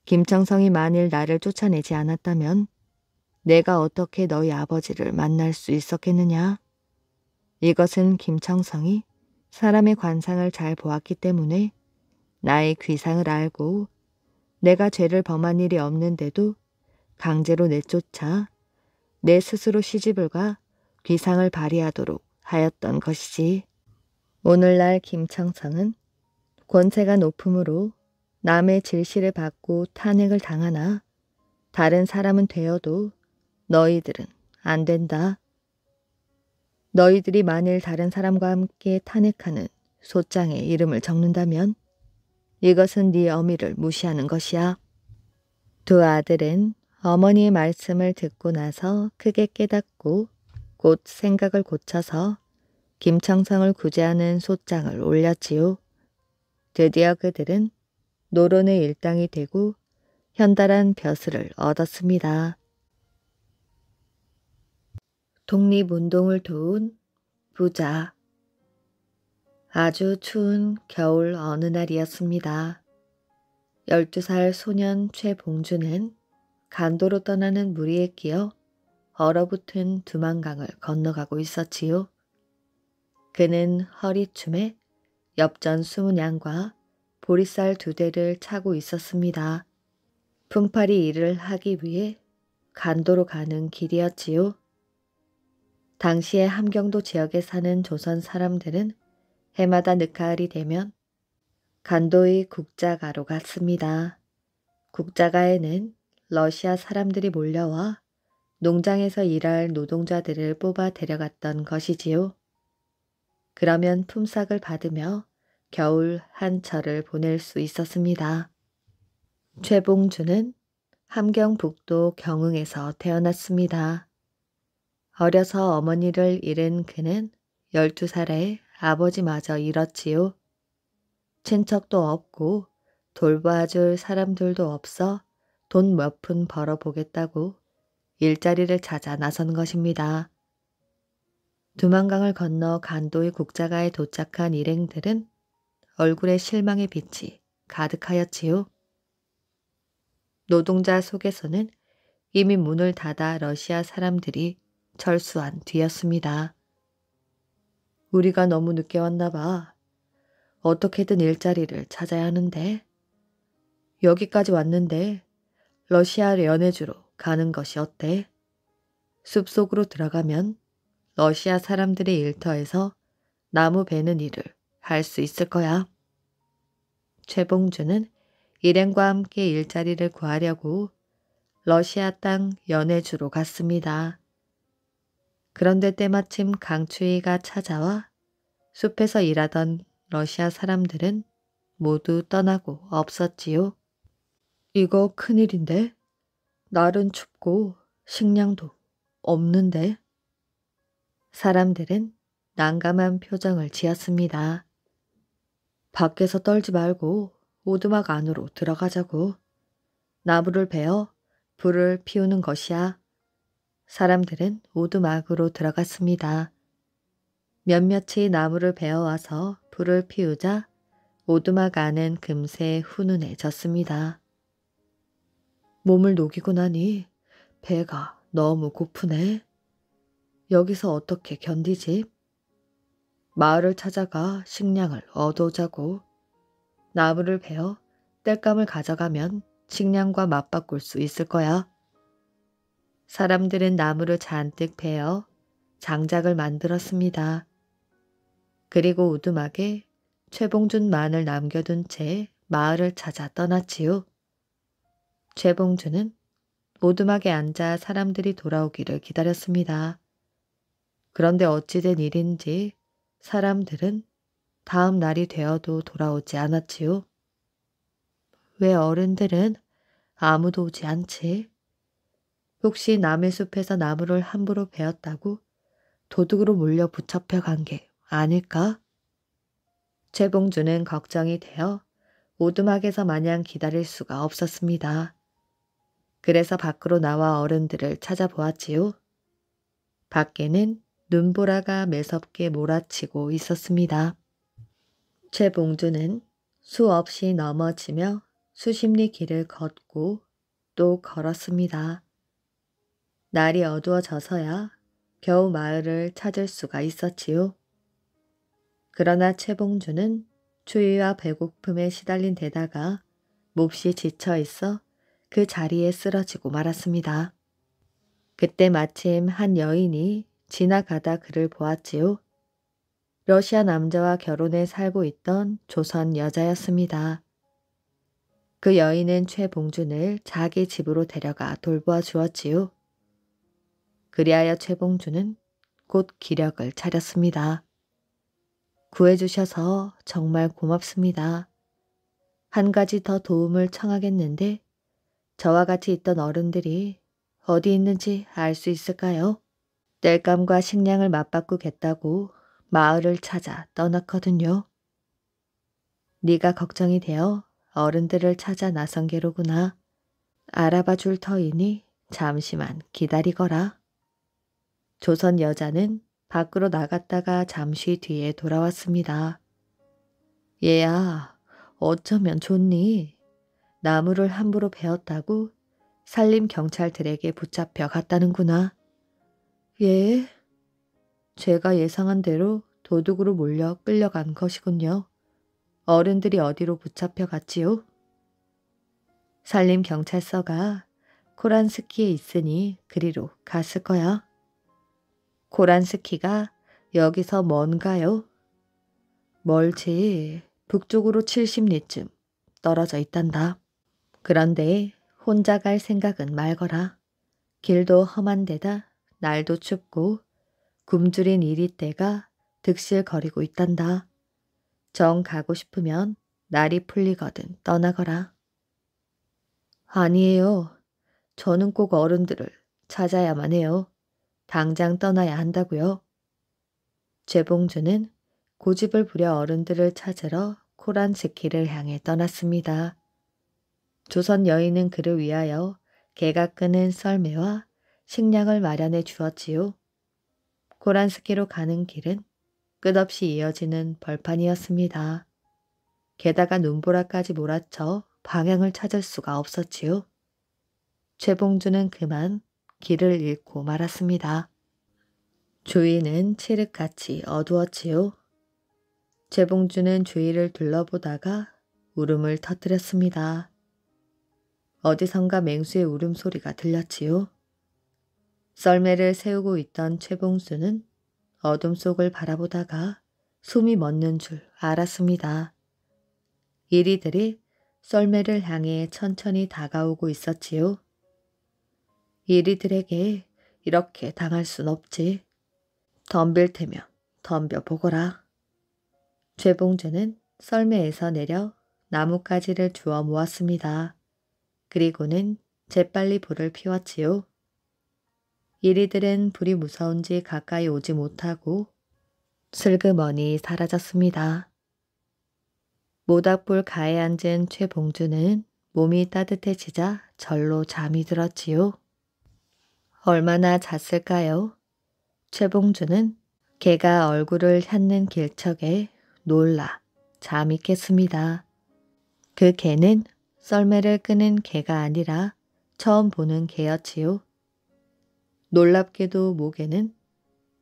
김청성이 만일 나를 쫓아내지 않았다면 내가 어떻게 너희 아버지를 만날 수 있었겠느냐? 이것은 김청성이 사람의 관상을 잘 보았기 때문에 나의 귀상을 알고 내가 죄를 범한 일이 없는데도 강제로 내쫓아 내 스스로 시집을 가 비상을 발휘하도록 하였던 것이지. 오늘날 김청성은 권세가 높음으로 남의 질시를 받고 탄핵을 당하나 다른 사람은 되어도 너희들은 안 된다. 너희들이 만일 다른 사람과 함께 탄핵하는 소장의 이름을 적는다면 이것은 네 어미를 무시하는 것이야. 두 아들은 어머니의 말씀을 듣고 나서 크게 깨닫고 곧 생각을 고쳐서 김창성을 구제하는 소장을 올렸지요. 드디어 그들은 노론의 일당이 되고 현달한 벼슬을 얻었습니다. 독립운동을 도운 부자 아주 추운 겨울 어느 날이었습니다. 12살 소년 최봉준은 간도로 떠나는 무리에 끼어 얼어붙은 두만강을 건너가고 있었지요. 그는 허리춤에 엽전 수문 양과 보리쌀 두 대를 차고 있었습니다. 분파리 일을 하기 위해 간도로 가는 길이었지요. 당시에 함경도 지역에 사는 조선 사람들은 해마다 늦가을이 되면 간도의 국자가로 갔습니다. 국자가에는 러시아 사람들이 몰려와 농장에서 일할 노동자들을 뽑아 데려갔던 것이지요. 그러면 품삯을 받으며 겨울 한철을 보낼 수 있었습니다. 최봉주는 함경북도 경흥에서 태어났습니다. 어려서 어머니를 잃은 그는 12살에 아버지마저 잃었지요. 친척도 없고 돌봐줄 사람들도 없어 돈 몇 푼 벌어보겠다고 일자리를 찾아 나선 것입니다. 두만강을 건너 간도의 국자가에 도착한 일행들은 얼굴에 실망의 빛이 가득하였지요. 노동자 속에서는 이미 문을 닫아 러시아 사람들이 철수한 뒤였습니다. 우리가 너무 늦게 왔나 봐. 어떻게든 일자리를 찾아야 하는데. 여기까지 왔는데 러시아를 연해주로 가는 것이 어때? 숲속으로 들어가면 러시아 사람들의 일터에서 나무 베는 일을 할 수 있을 거야. 최봉주는 일행과 함께 일자리를 구하려고 러시아 땅 연해주로 갔습니다. 그런데 때마침 강추위가 찾아와 숲에서 일하던 러시아 사람들은 모두 떠나고 없었지요. 이거 큰일인데? 날은 춥고 식량도 없는데. 사람들은 난감한 표정을 지었습니다. 밖에서 떨지 말고 오두막 안으로 들어가자고. 나무를 베어 불을 피우는 것이야. 사람들은 오두막으로 들어갔습니다. 몇몇이 나무를 베어와서 불을 피우자 오두막 안은 금세 훈훈해졌습니다. 몸을 녹이고 나니 배가 너무 고프네. 여기서 어떻게 견디지? 마을을 찾아가 식량을 얻어오자고. 나무를 베어 땔감을 가져가면 식량과 맞바꿀 수 있을 거야. 사람들은 나무를 잔뜩 베어 장작을 만들었습니다. 그리고 우두막에 최봉준 만을 남겨둔 채 마을을 찾아 떠났지요. 최봉주는 모두막에 앉아 사람들이 돌아오기를 기다렸습니다. 그런데 어찌된 일인지 사람들은 다음 날이 되어도 돌아오지 않았지요. 왜 어른들은 아무도 오지 않지? 혹시 남의 숲에서 나무를 함부로 베었다고 도둑으로 몰려 붙잡혀 간 게 아닐까? 최봉주는 걱정이 되어 오두막에서 마냥 기다릴 수가 없었습니다. 그래서 밖으로 나와 어른들을 찾아보았지요. 밖에는 눈보라가 매섭게 몰아치고 있었습니다. 최봉주는 수없이 넘어지며 수십리 길을 걷고 또 걸었습니다. 날이 어두워져서야 겨우 마을을 찾을 수가 있었지요. 그러나 최봉주는 추위와 배고픔에 시달린 데다가 몹시 지쳐 있어 그 자리에 쓰러지고 말았습니다. 그때 마침 한 여인이 지나가다 그를 보았지요. 러시아 남자와 결혼해 살고 있던 조선 여자였습니다. 그 여인은 최봉준을 자기 집으로 데려가 돌보아 주었지요. 그리하여 최봉준은 곧 기력을 차렸습니다. 구해주셔서 정말 고맙습니다. 한 가지 더 도움을 청하겠는데 저와 같이 있던 어른들이 어디 있는지 알 수 있을까요? 땔감과 식량을 맞바꾸겠다고 마을을 찾아 떠났거든요. 네가 걱정이 되어 어른들을 찾아 나선 게로구나. 알아봐 줄 터이니 잠시만 기다리거라. 조선 여자는 밖으로 나갔다가 잠시 뒤에 돌아왔습니다. 얘야, 어쩌면 좋니? 나무를 함부로 베었다고 산림 경찰들에게 붙잡혀 갔다는구나. 예, 제가 예상한 대로 도둑으로 몰려 끌려간 것이군요. 어른들이 어디로 붙잡혀 갔지요? 산림 경찰서가 코란스키에 있으니 그리로 갔을 거야. 코란스키가 여기서 먼가요? 멀지 북쪽으로 70리쯤 떨어져 있단다. 그런데 혼자 갈 생각은 말거라. 길도 험한 데다 날도 춥고 굶주린 이리떼가 득실거리고 있단다. 정 가고 싶으면 날이 풀리거든 떠나거라. 아니에요. 저는 꼭 어른들을 찾아야만 해요. 당장 떠나야 한다고요. 재봉주는 고집을 부려 어른들을 찾으러 코란스키를 향해 떠났습니다. 조선 여인은 그를 위하여 개가 끄는 썰매와 식량을 마련해 주었지요. 고란스키로 가는 길은 끝없이 이어지는 벌판이었습니다. 게다가 눈보라까지 몰아쳐 방향을 찾을 수가 없었지요. 최봉주는 그만 길을 잃고 말았습니다. 주위는 칠흑같이 어두웠지요. 재봉주는 주위를 둘러보다가 울음을 터뜨렸습니다. 어디선가 맹수의 울음소리가 들렸지요. 썰매를 세우고 있던 최봉수는 어둠 속을 바라보다가 숨이 멎는 줄 알았습니다. 이리들이 썰매를 향해 천천히 다가오고 있었지요. 이리들에게 이렇게 당할 순 없지. 덤빌 테면 덤벼보거라. 최봉주는 썰매에서 내려 나뭇가지를 주워 모았습니다. 그리고는 재빨리 불을 피웠지요. 이리들은 불이 무서운지 가까이 오지 못하고 슬그머니 사라졌습니다. 모닥불 가에 앉은 최봉주는 몸이 따뜻해지자 절로 잠이 들었지요. 얼마나 잤을까요? 최봉주는 개가 얼굴을 향는 길척에 놀라 잠이 깼습니다. 그 개는 썰매를 끄는 개가 아니라 처음 보는 개였지요. 놀랍게도 목에는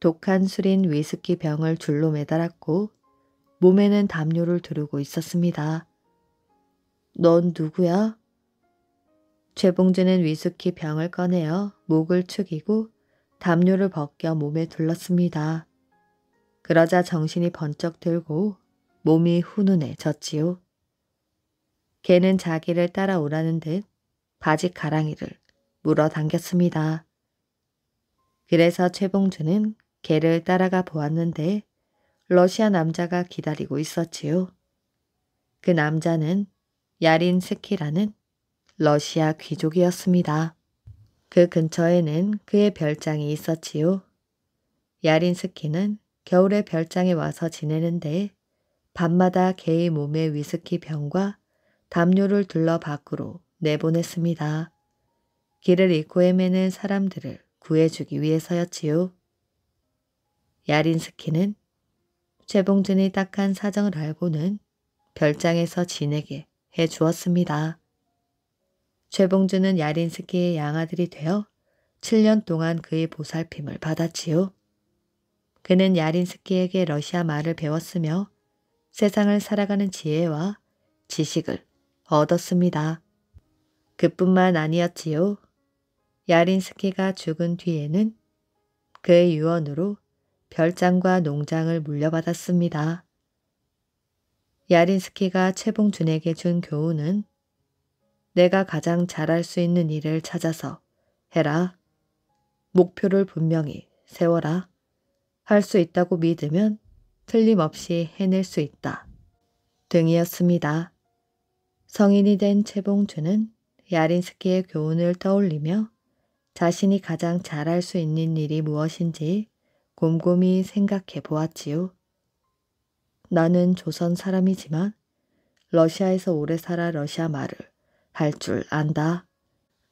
독한 술인 위스키 병을 줄로 매달았고 몸에는 담요를 두르고 있었습니다. 넌 누구야? 최봉준는 위스키 병을 꺼내어 목을 축이고 담요를 벗겨 몸에 둘렀습니다. 그러자 정신이 번쩍 들고 몸이 훈훈해졌지요. 개는 자기를 따라오라는 듯 바지 가랑이를 물어당겼습니다. 그래서 최봉준은 개를 따라가 보았는데 러시아 남자가 기다리고 있었지요. 그 남자는 야린 스키라는 러시아 귀족이었습니다. 그 근처에는 그의 별장이 있었지요. 야린스키는 겨울에 별장에 와서 지내는데 밤마다 개의 몸에 위스키 병과 담요를 둘러 밖으로 내보냈습니다. 길을 잃고 헤매는 사람들을 구해주기 위해서였지요. 야린스키는 최봉준이 딱한 사정을 알고는 별장에서 지내게 해주었습니다. 최봉준은 야린스키의 양아들이 되어 7년 동안 그의 보살핌을 받았지요. 그는 야린스키에게 러시아 말을 배웠으며 세상을 살아가는 지혜와 지식을 얻었습니다. 그뿐만 아니었지요. 야린스키가 죽은 뒤에는 그의 유언으로 별장과 농장을 물려받았습니다. 야린스키가 최봉준에게 준 교훈은 내가 가장 잘할 수 있는 일을 찾아서 해라. 목표를 분명히 세워라. 할 수 있다고 믿으면 틀림없이 해낼 수 있다. 등이었습니다. 성인이 된 채봉주는 야린스키의 교훈을 떠올리며 자신이 가장 잘할 수 있는 일이 무엇인지 곰곰이 생각해 보았지요. 나는 조선 사람이지만 러시아에서 오래 살아 러시아 말을 할 줄 안다.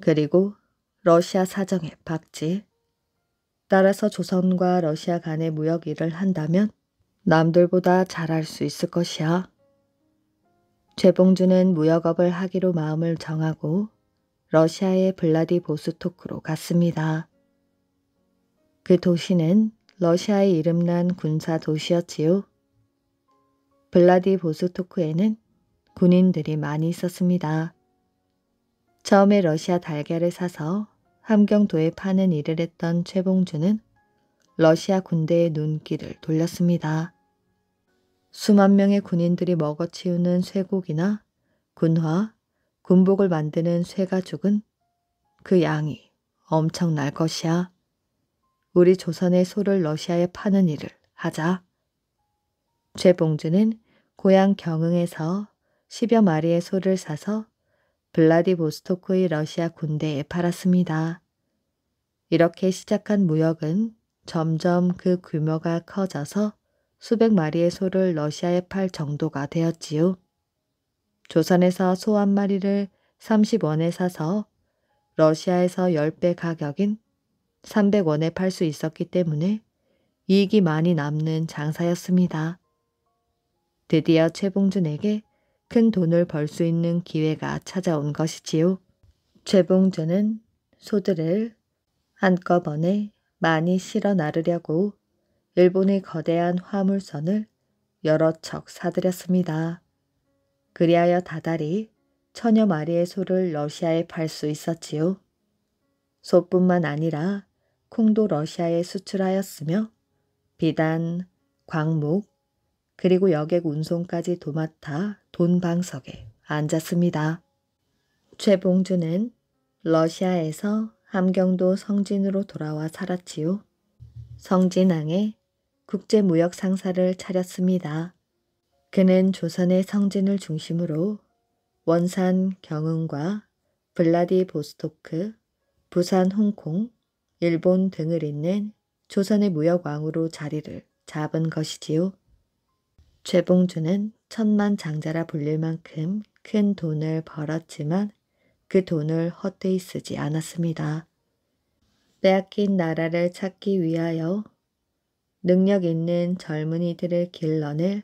그리고 러시아 사정에 박지. 따라서 조선과 러시아 간의 무역 일을 한다면 남들보다 잘할 수 있을 것이야. 최봉주는 무역업을 하기로 마음을 정하고 러시아의 블라디보스토크로 갔습니다. 그 도시는 러시아의 이름난 군사 도시였지요. 블라디보스토크에는 군인들이 많이 있었습니다. 처음에 러시아 달걀을 사서 함경도에 파는 일을 했던 최봉주는 러시아 군대의 눈길을 돌렸습니다. 수만 명의 군인들이 먹어치우는 쇠고기나 군화, 군복을 만드는 쇠가죽은 그 양이 엄청날 것이야. 우리 조선의 소를 러시아에 파는 일을 하자. 최봉주는 고향 경흥에서 10여 마리의 소를 사서 블라디보스토크의 러시아 군대에 팔았습니다. 이렇게 시작한 무역은 점점 그 규모가 커져서 수백 마리의 소를 러시아에 팔 정도가 되었지요. 조선에서 소 한 마리를 30원에 사서 러시아에서 10배 가격인 300원에 팔 수 있었기 때문에 이익이 많이 남는 장사였습니다. 드디어 최봉준에게 큰 돈을 벌 수 있는 기회가 찾아온 것이지요. 최봉준은 소들을 한꺼번에 많이 실어 나르려고 일본의 거대한 화물선을 여러 척 사들였습니다. 그리하여 다달이 천여 마리의 소를 러시아에 팔 수 있었지요. 소뿐만 아니라 콩도 러시아에 수출하였으며 비단, 광목, 그리고 여객 운송까지 도맡아 돈방석에 앉았습니다. 최봉준은 러시아에서 함경도 성진으로 돌아와 살았지요. 성진항에 국제무역 상사를 차렸습니다. 그는 조선의 성진을 중심으로 원산, 경흥과 블라디보스토크, 부산, 홍콩, 일본 등을 잇는 조선의 무역왕으로 자리를 잡은 것이지요. 최봉주는 천만 장자라 불릴 만큼 큰 돈을 벌었지만 그 돈을 헛되이 쓰지 않았습니다. 빼앗긴 나라를 찾기 위하여 능력 있는 젊은이들을 길러낼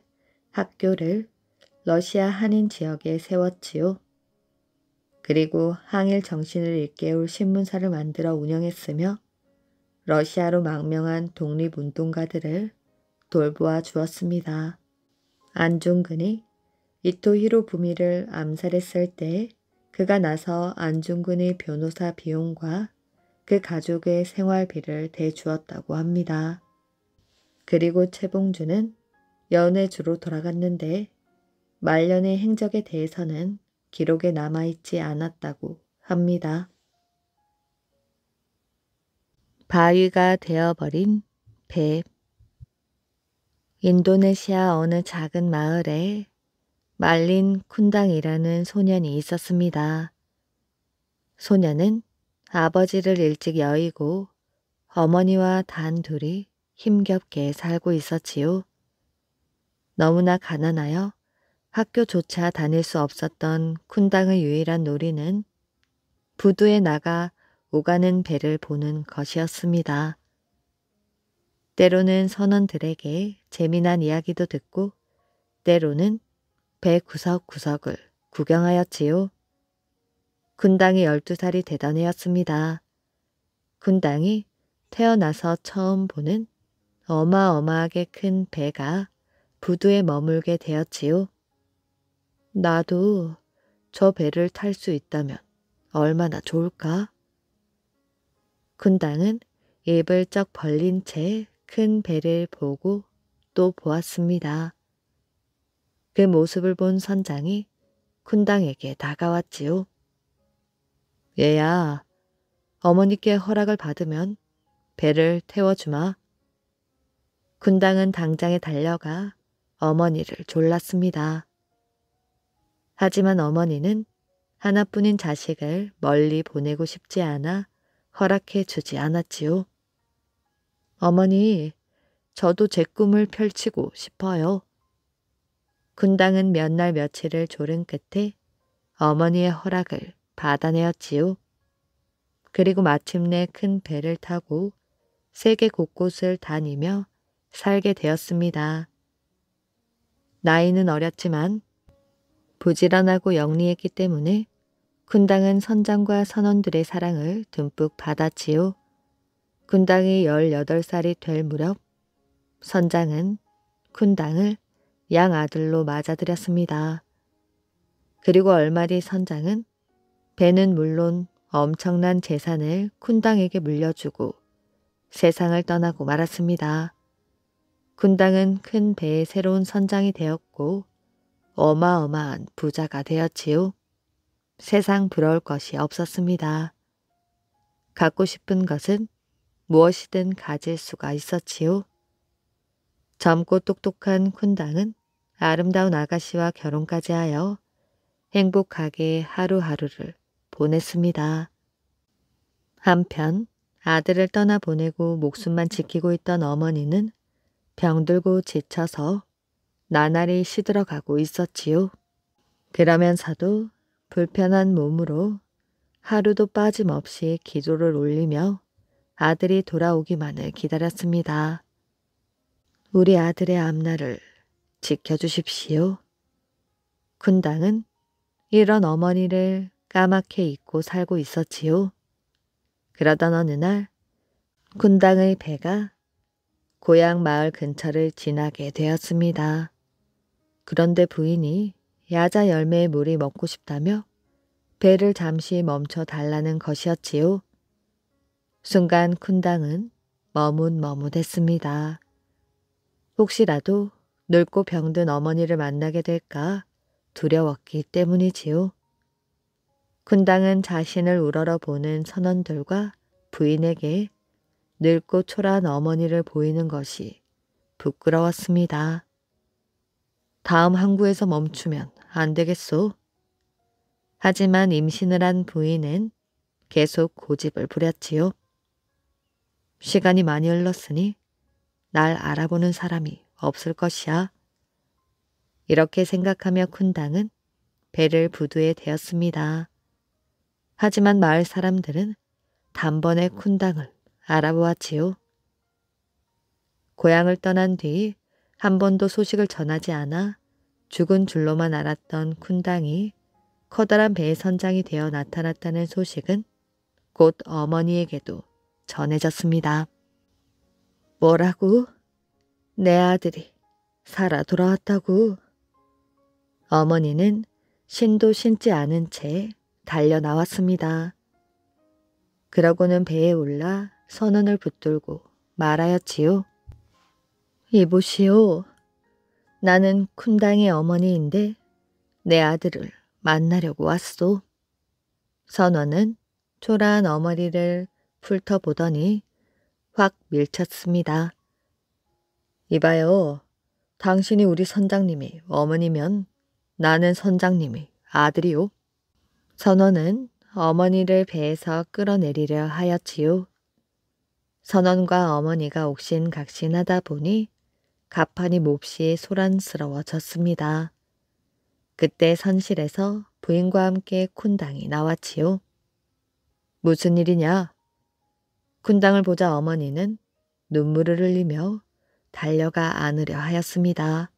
학교를 러시아 한인 지역에 세웠지요. 그리고 항일 정신을 일깨울 신문사를 만들어 운영했으며 러시아로 망명한 독립운동가들을 돌보아 주었습니다. 안중근이 이토 히로부미를 암살했을 때 그가 나서 안중근의 변호사 비용과 그 가족의 생활비를 대주었다고 합니다. 그리고 최봉주는 연해주로 돌아갔는데 말년의 행적에 대해서는 기록에 남아있지 않았다고 합니다. 바위가 되어버린 배 인도네시아 어느 작은 마을에 말린 쿤당이라는 소년이 있었습니다. 소년은 아버지를 일찍 여의고 어머니와 단 둘이 힘겹게 살고 있었지요. 너무나 가난하여 학교조차 다닐 수 없었던 쿤당의 유일한 놀이는 부두에 나가 오가는 배를 보는 것이었습니다. 때로는 선원들에게 재미난 이야기도 듣고 때로는 배 구석구석을 구경하였지요. 군당이 12살이 되던 해였습니다. 군당이 태어나서 처음 보는 어마어마하게 큰 배가 부두에 머물게 되었지요. 나도 저 배를 탈 수 있다면 얼마나 좋을까? 군당은 입을 쩍 벌린 채 큰 배를 보고 또 보았습니다. 그 모습을 본 선장이 군당에게 다가왔지요. 얘야, 어머니께 허락을 받으면 배를 태워주마. 군당은 당장에 달려가 어머니를 졸랐습니다. 하지만 어머니는 하나뿐인 자식을 멀리 보내고 싶지 않아 허락해 주지 않았지요. 어머니, 저도 제 꿈을 펼치고 싶어요. 군당은 몇 날 며칠을 졸은 끝에 어머니의 허락을 받아내었지요. 그리고 마침내 큰 배를 타고 세계 곳곳을 다니며 살게 되었습니다. 나이는 어렸지만 부지런하고 영리했기 때문에 군당은 선장과 선원들의 사랑을 듬뿍 받았지요. 군당이 18살이 될 무렵 선장은 군당을 양아들로 맞아들였습니다. 그리고 얼마 뒤 선장은 배는 물론 엄청난 재산을 쿤당에게 물려주고 세상을 떠나고 말았습니다. 군당은 큰 배의 새로운 선장이 되었고 어마어마한 부자가 되었지요. 세상 부러울 것이 없었습니다. 갖고 싶은 것은 무엇이든 가질 수가 있었지요. 젊고 똑똑한 쿤당은 아름다운 아가씨와 결혼까지 하여 행복하게 하루하루를 보냈습니다. 한편 아들을 떠나보내고 목숨만 지키고 있던 어머니는 병들고 지쳐서 나날이 시들어가고 있었지요. 그러면서도 불편한 몸으로 하루도 빠짐없이 기도를 올리며 아들이 돌아오기만을 기다렸습니다. 우리 아들의 앞날을 지켜주십시오. 군당은 이런 어머니를 까맣게 잊고 살고 있었지요. 그러던 어느 날 군당의 배가 고향 마을 근처를 지나게 되었습니다. 그런데 부인이 야자 열매의 물이 먹고 싶다며 배를 잠시 멈춰 달라는 것이었지요. 순간 쿤당은 머뭇머뭇했습니다. 혹시라도 늙고 병든 어머니를 만나게 될까 두려웠기 때문이지요. 쿤당은 자신을 우러러보는 선원들과 부인에게 늙고 초라한 어머니를 보이는 것이 부끄러웠습니다. 다음 항구에서 멈추면 안 되겠소. 하지만 임신을 한 부인은 계속 고집을 부렸지요. 시간이 많이 흘렀으니 날 알아보는 사람이 없을 것이야. 이렇게 생각하며 쿤당은 배를 부두에 대었습니다. 하지만 마을 사람들은 단번에 쿤당을 알아보았지요 고향을 떠난 뒤 한 번도 소식을 전하지 않아 죽은 줄로만 알았던 쿤당이 커다란 배의 선장이 되어 나타났다는 소식은 곧 어머니에게도 전해졌습니다. 뭐라고? 내 아들이 살아 돌아왔다고? 어머니는 신도 신지 않은 채 달려 나왔습니다. 그러고는 배에 올라 선원을 붙들고 말하였지요. 이보시오. 나는 쿤당의 어머니인데 내 아들을 만나려고 왔소. 선원은 초라한 어머니를 훑어보더니 확 밀쳤습니다. 이봐요. 당신이 우리 선장님이 어머니면 나는 선장님이 아들이요. 선원은 어머니를 배에서 끌어내리려 하였지요. 선원과 어머니가 옥신각신하다 보니 가판이 몹시 소란스러워졌습니다. 그때 선실에서 부인과 함께 쿤당이 나왔지요. 무슨 일이냐? 쿤당을 보자 어머니는 눈물을 흘리며 달려가 안으려 하였습니다.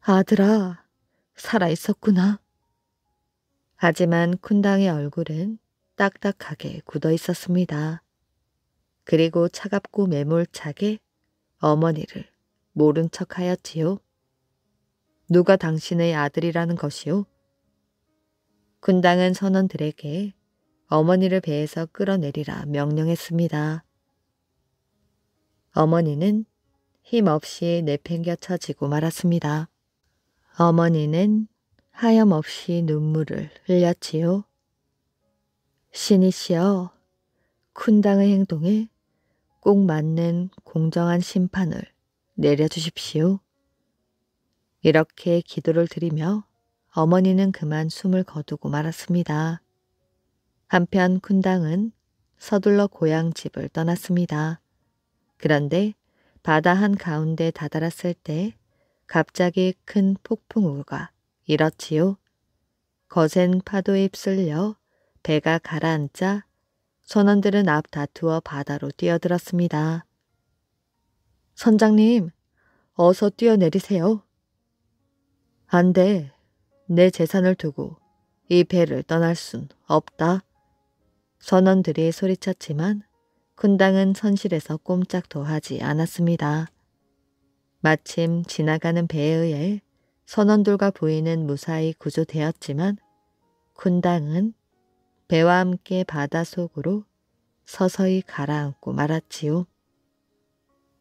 아들아, 살아있었구나. 하지만 쿤당의 얼굴은 딱딱하게 굳어 있었습니다. 그리고 차갑고 매몰차게 어머니를 모른 척 하였지요. 누가 당신의 아들이라는 것이요? 군당은 선원들에게 어머니를 배에서 끌어내리라 명령했습니다. 어머니는 힘없이 내팽겨쳐지고 말았습니다. 어머니는 하염없이 눈물을 흘렸지요. 신이시여, 군당의 행동에 꼭 맞는 공정한 심판을 내려주십시오. 이렇게 기도를 드리며 어머니는 그만 숨을 거두고 말았습니다. 한편 쿤당은 서둘러 고향 집을 떠났습니다. 그런데 바다 한가운데 다다랐을 때 갑자기 큰 폭풍우가 일었지요. 거센 파도에 휩쓸려 배가 가라앉자 선원들은 앞 다투어 바다로 뛰어들었습니다. 선장님, 어서 뛰어내리세요. 안 돼. 내 재산을 두고 이 배를 떠날 순 없다. 선원들이 소리쳤지만 군당은 선실에서 꼼짝도 하지 않았습니다. 마침 지나가는 배에 의해 선원들과 부인은 무사히 구조되었지만 군당은 배와 함께 바다 속으로 서서히 가라앉고 말았지요.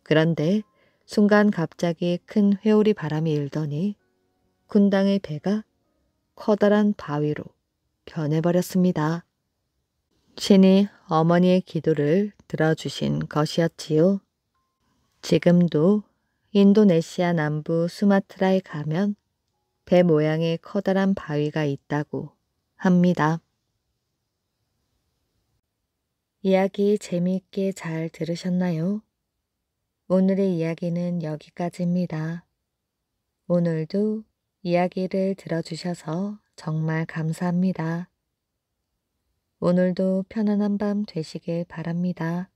그런데 순간 갑자기 큰 회오리 바람이 일더니 군당의 배가 커다란 바위로 변해버렸습니다. 신이 어머니의 기도를 들어주신 것이었지요. 지금도 인도네시아 남부 수마트라에 가면 배 모양의 커다란 바위가 있다고 합니다. 이야기 재미있게 잘 들으셨나요? 오늘의 이야기는 여기까지입니다. 오늘도 이야기를 들어주셔서 정말 감사합니다. 오늘도 편안한 밤 되시길 바랍니다.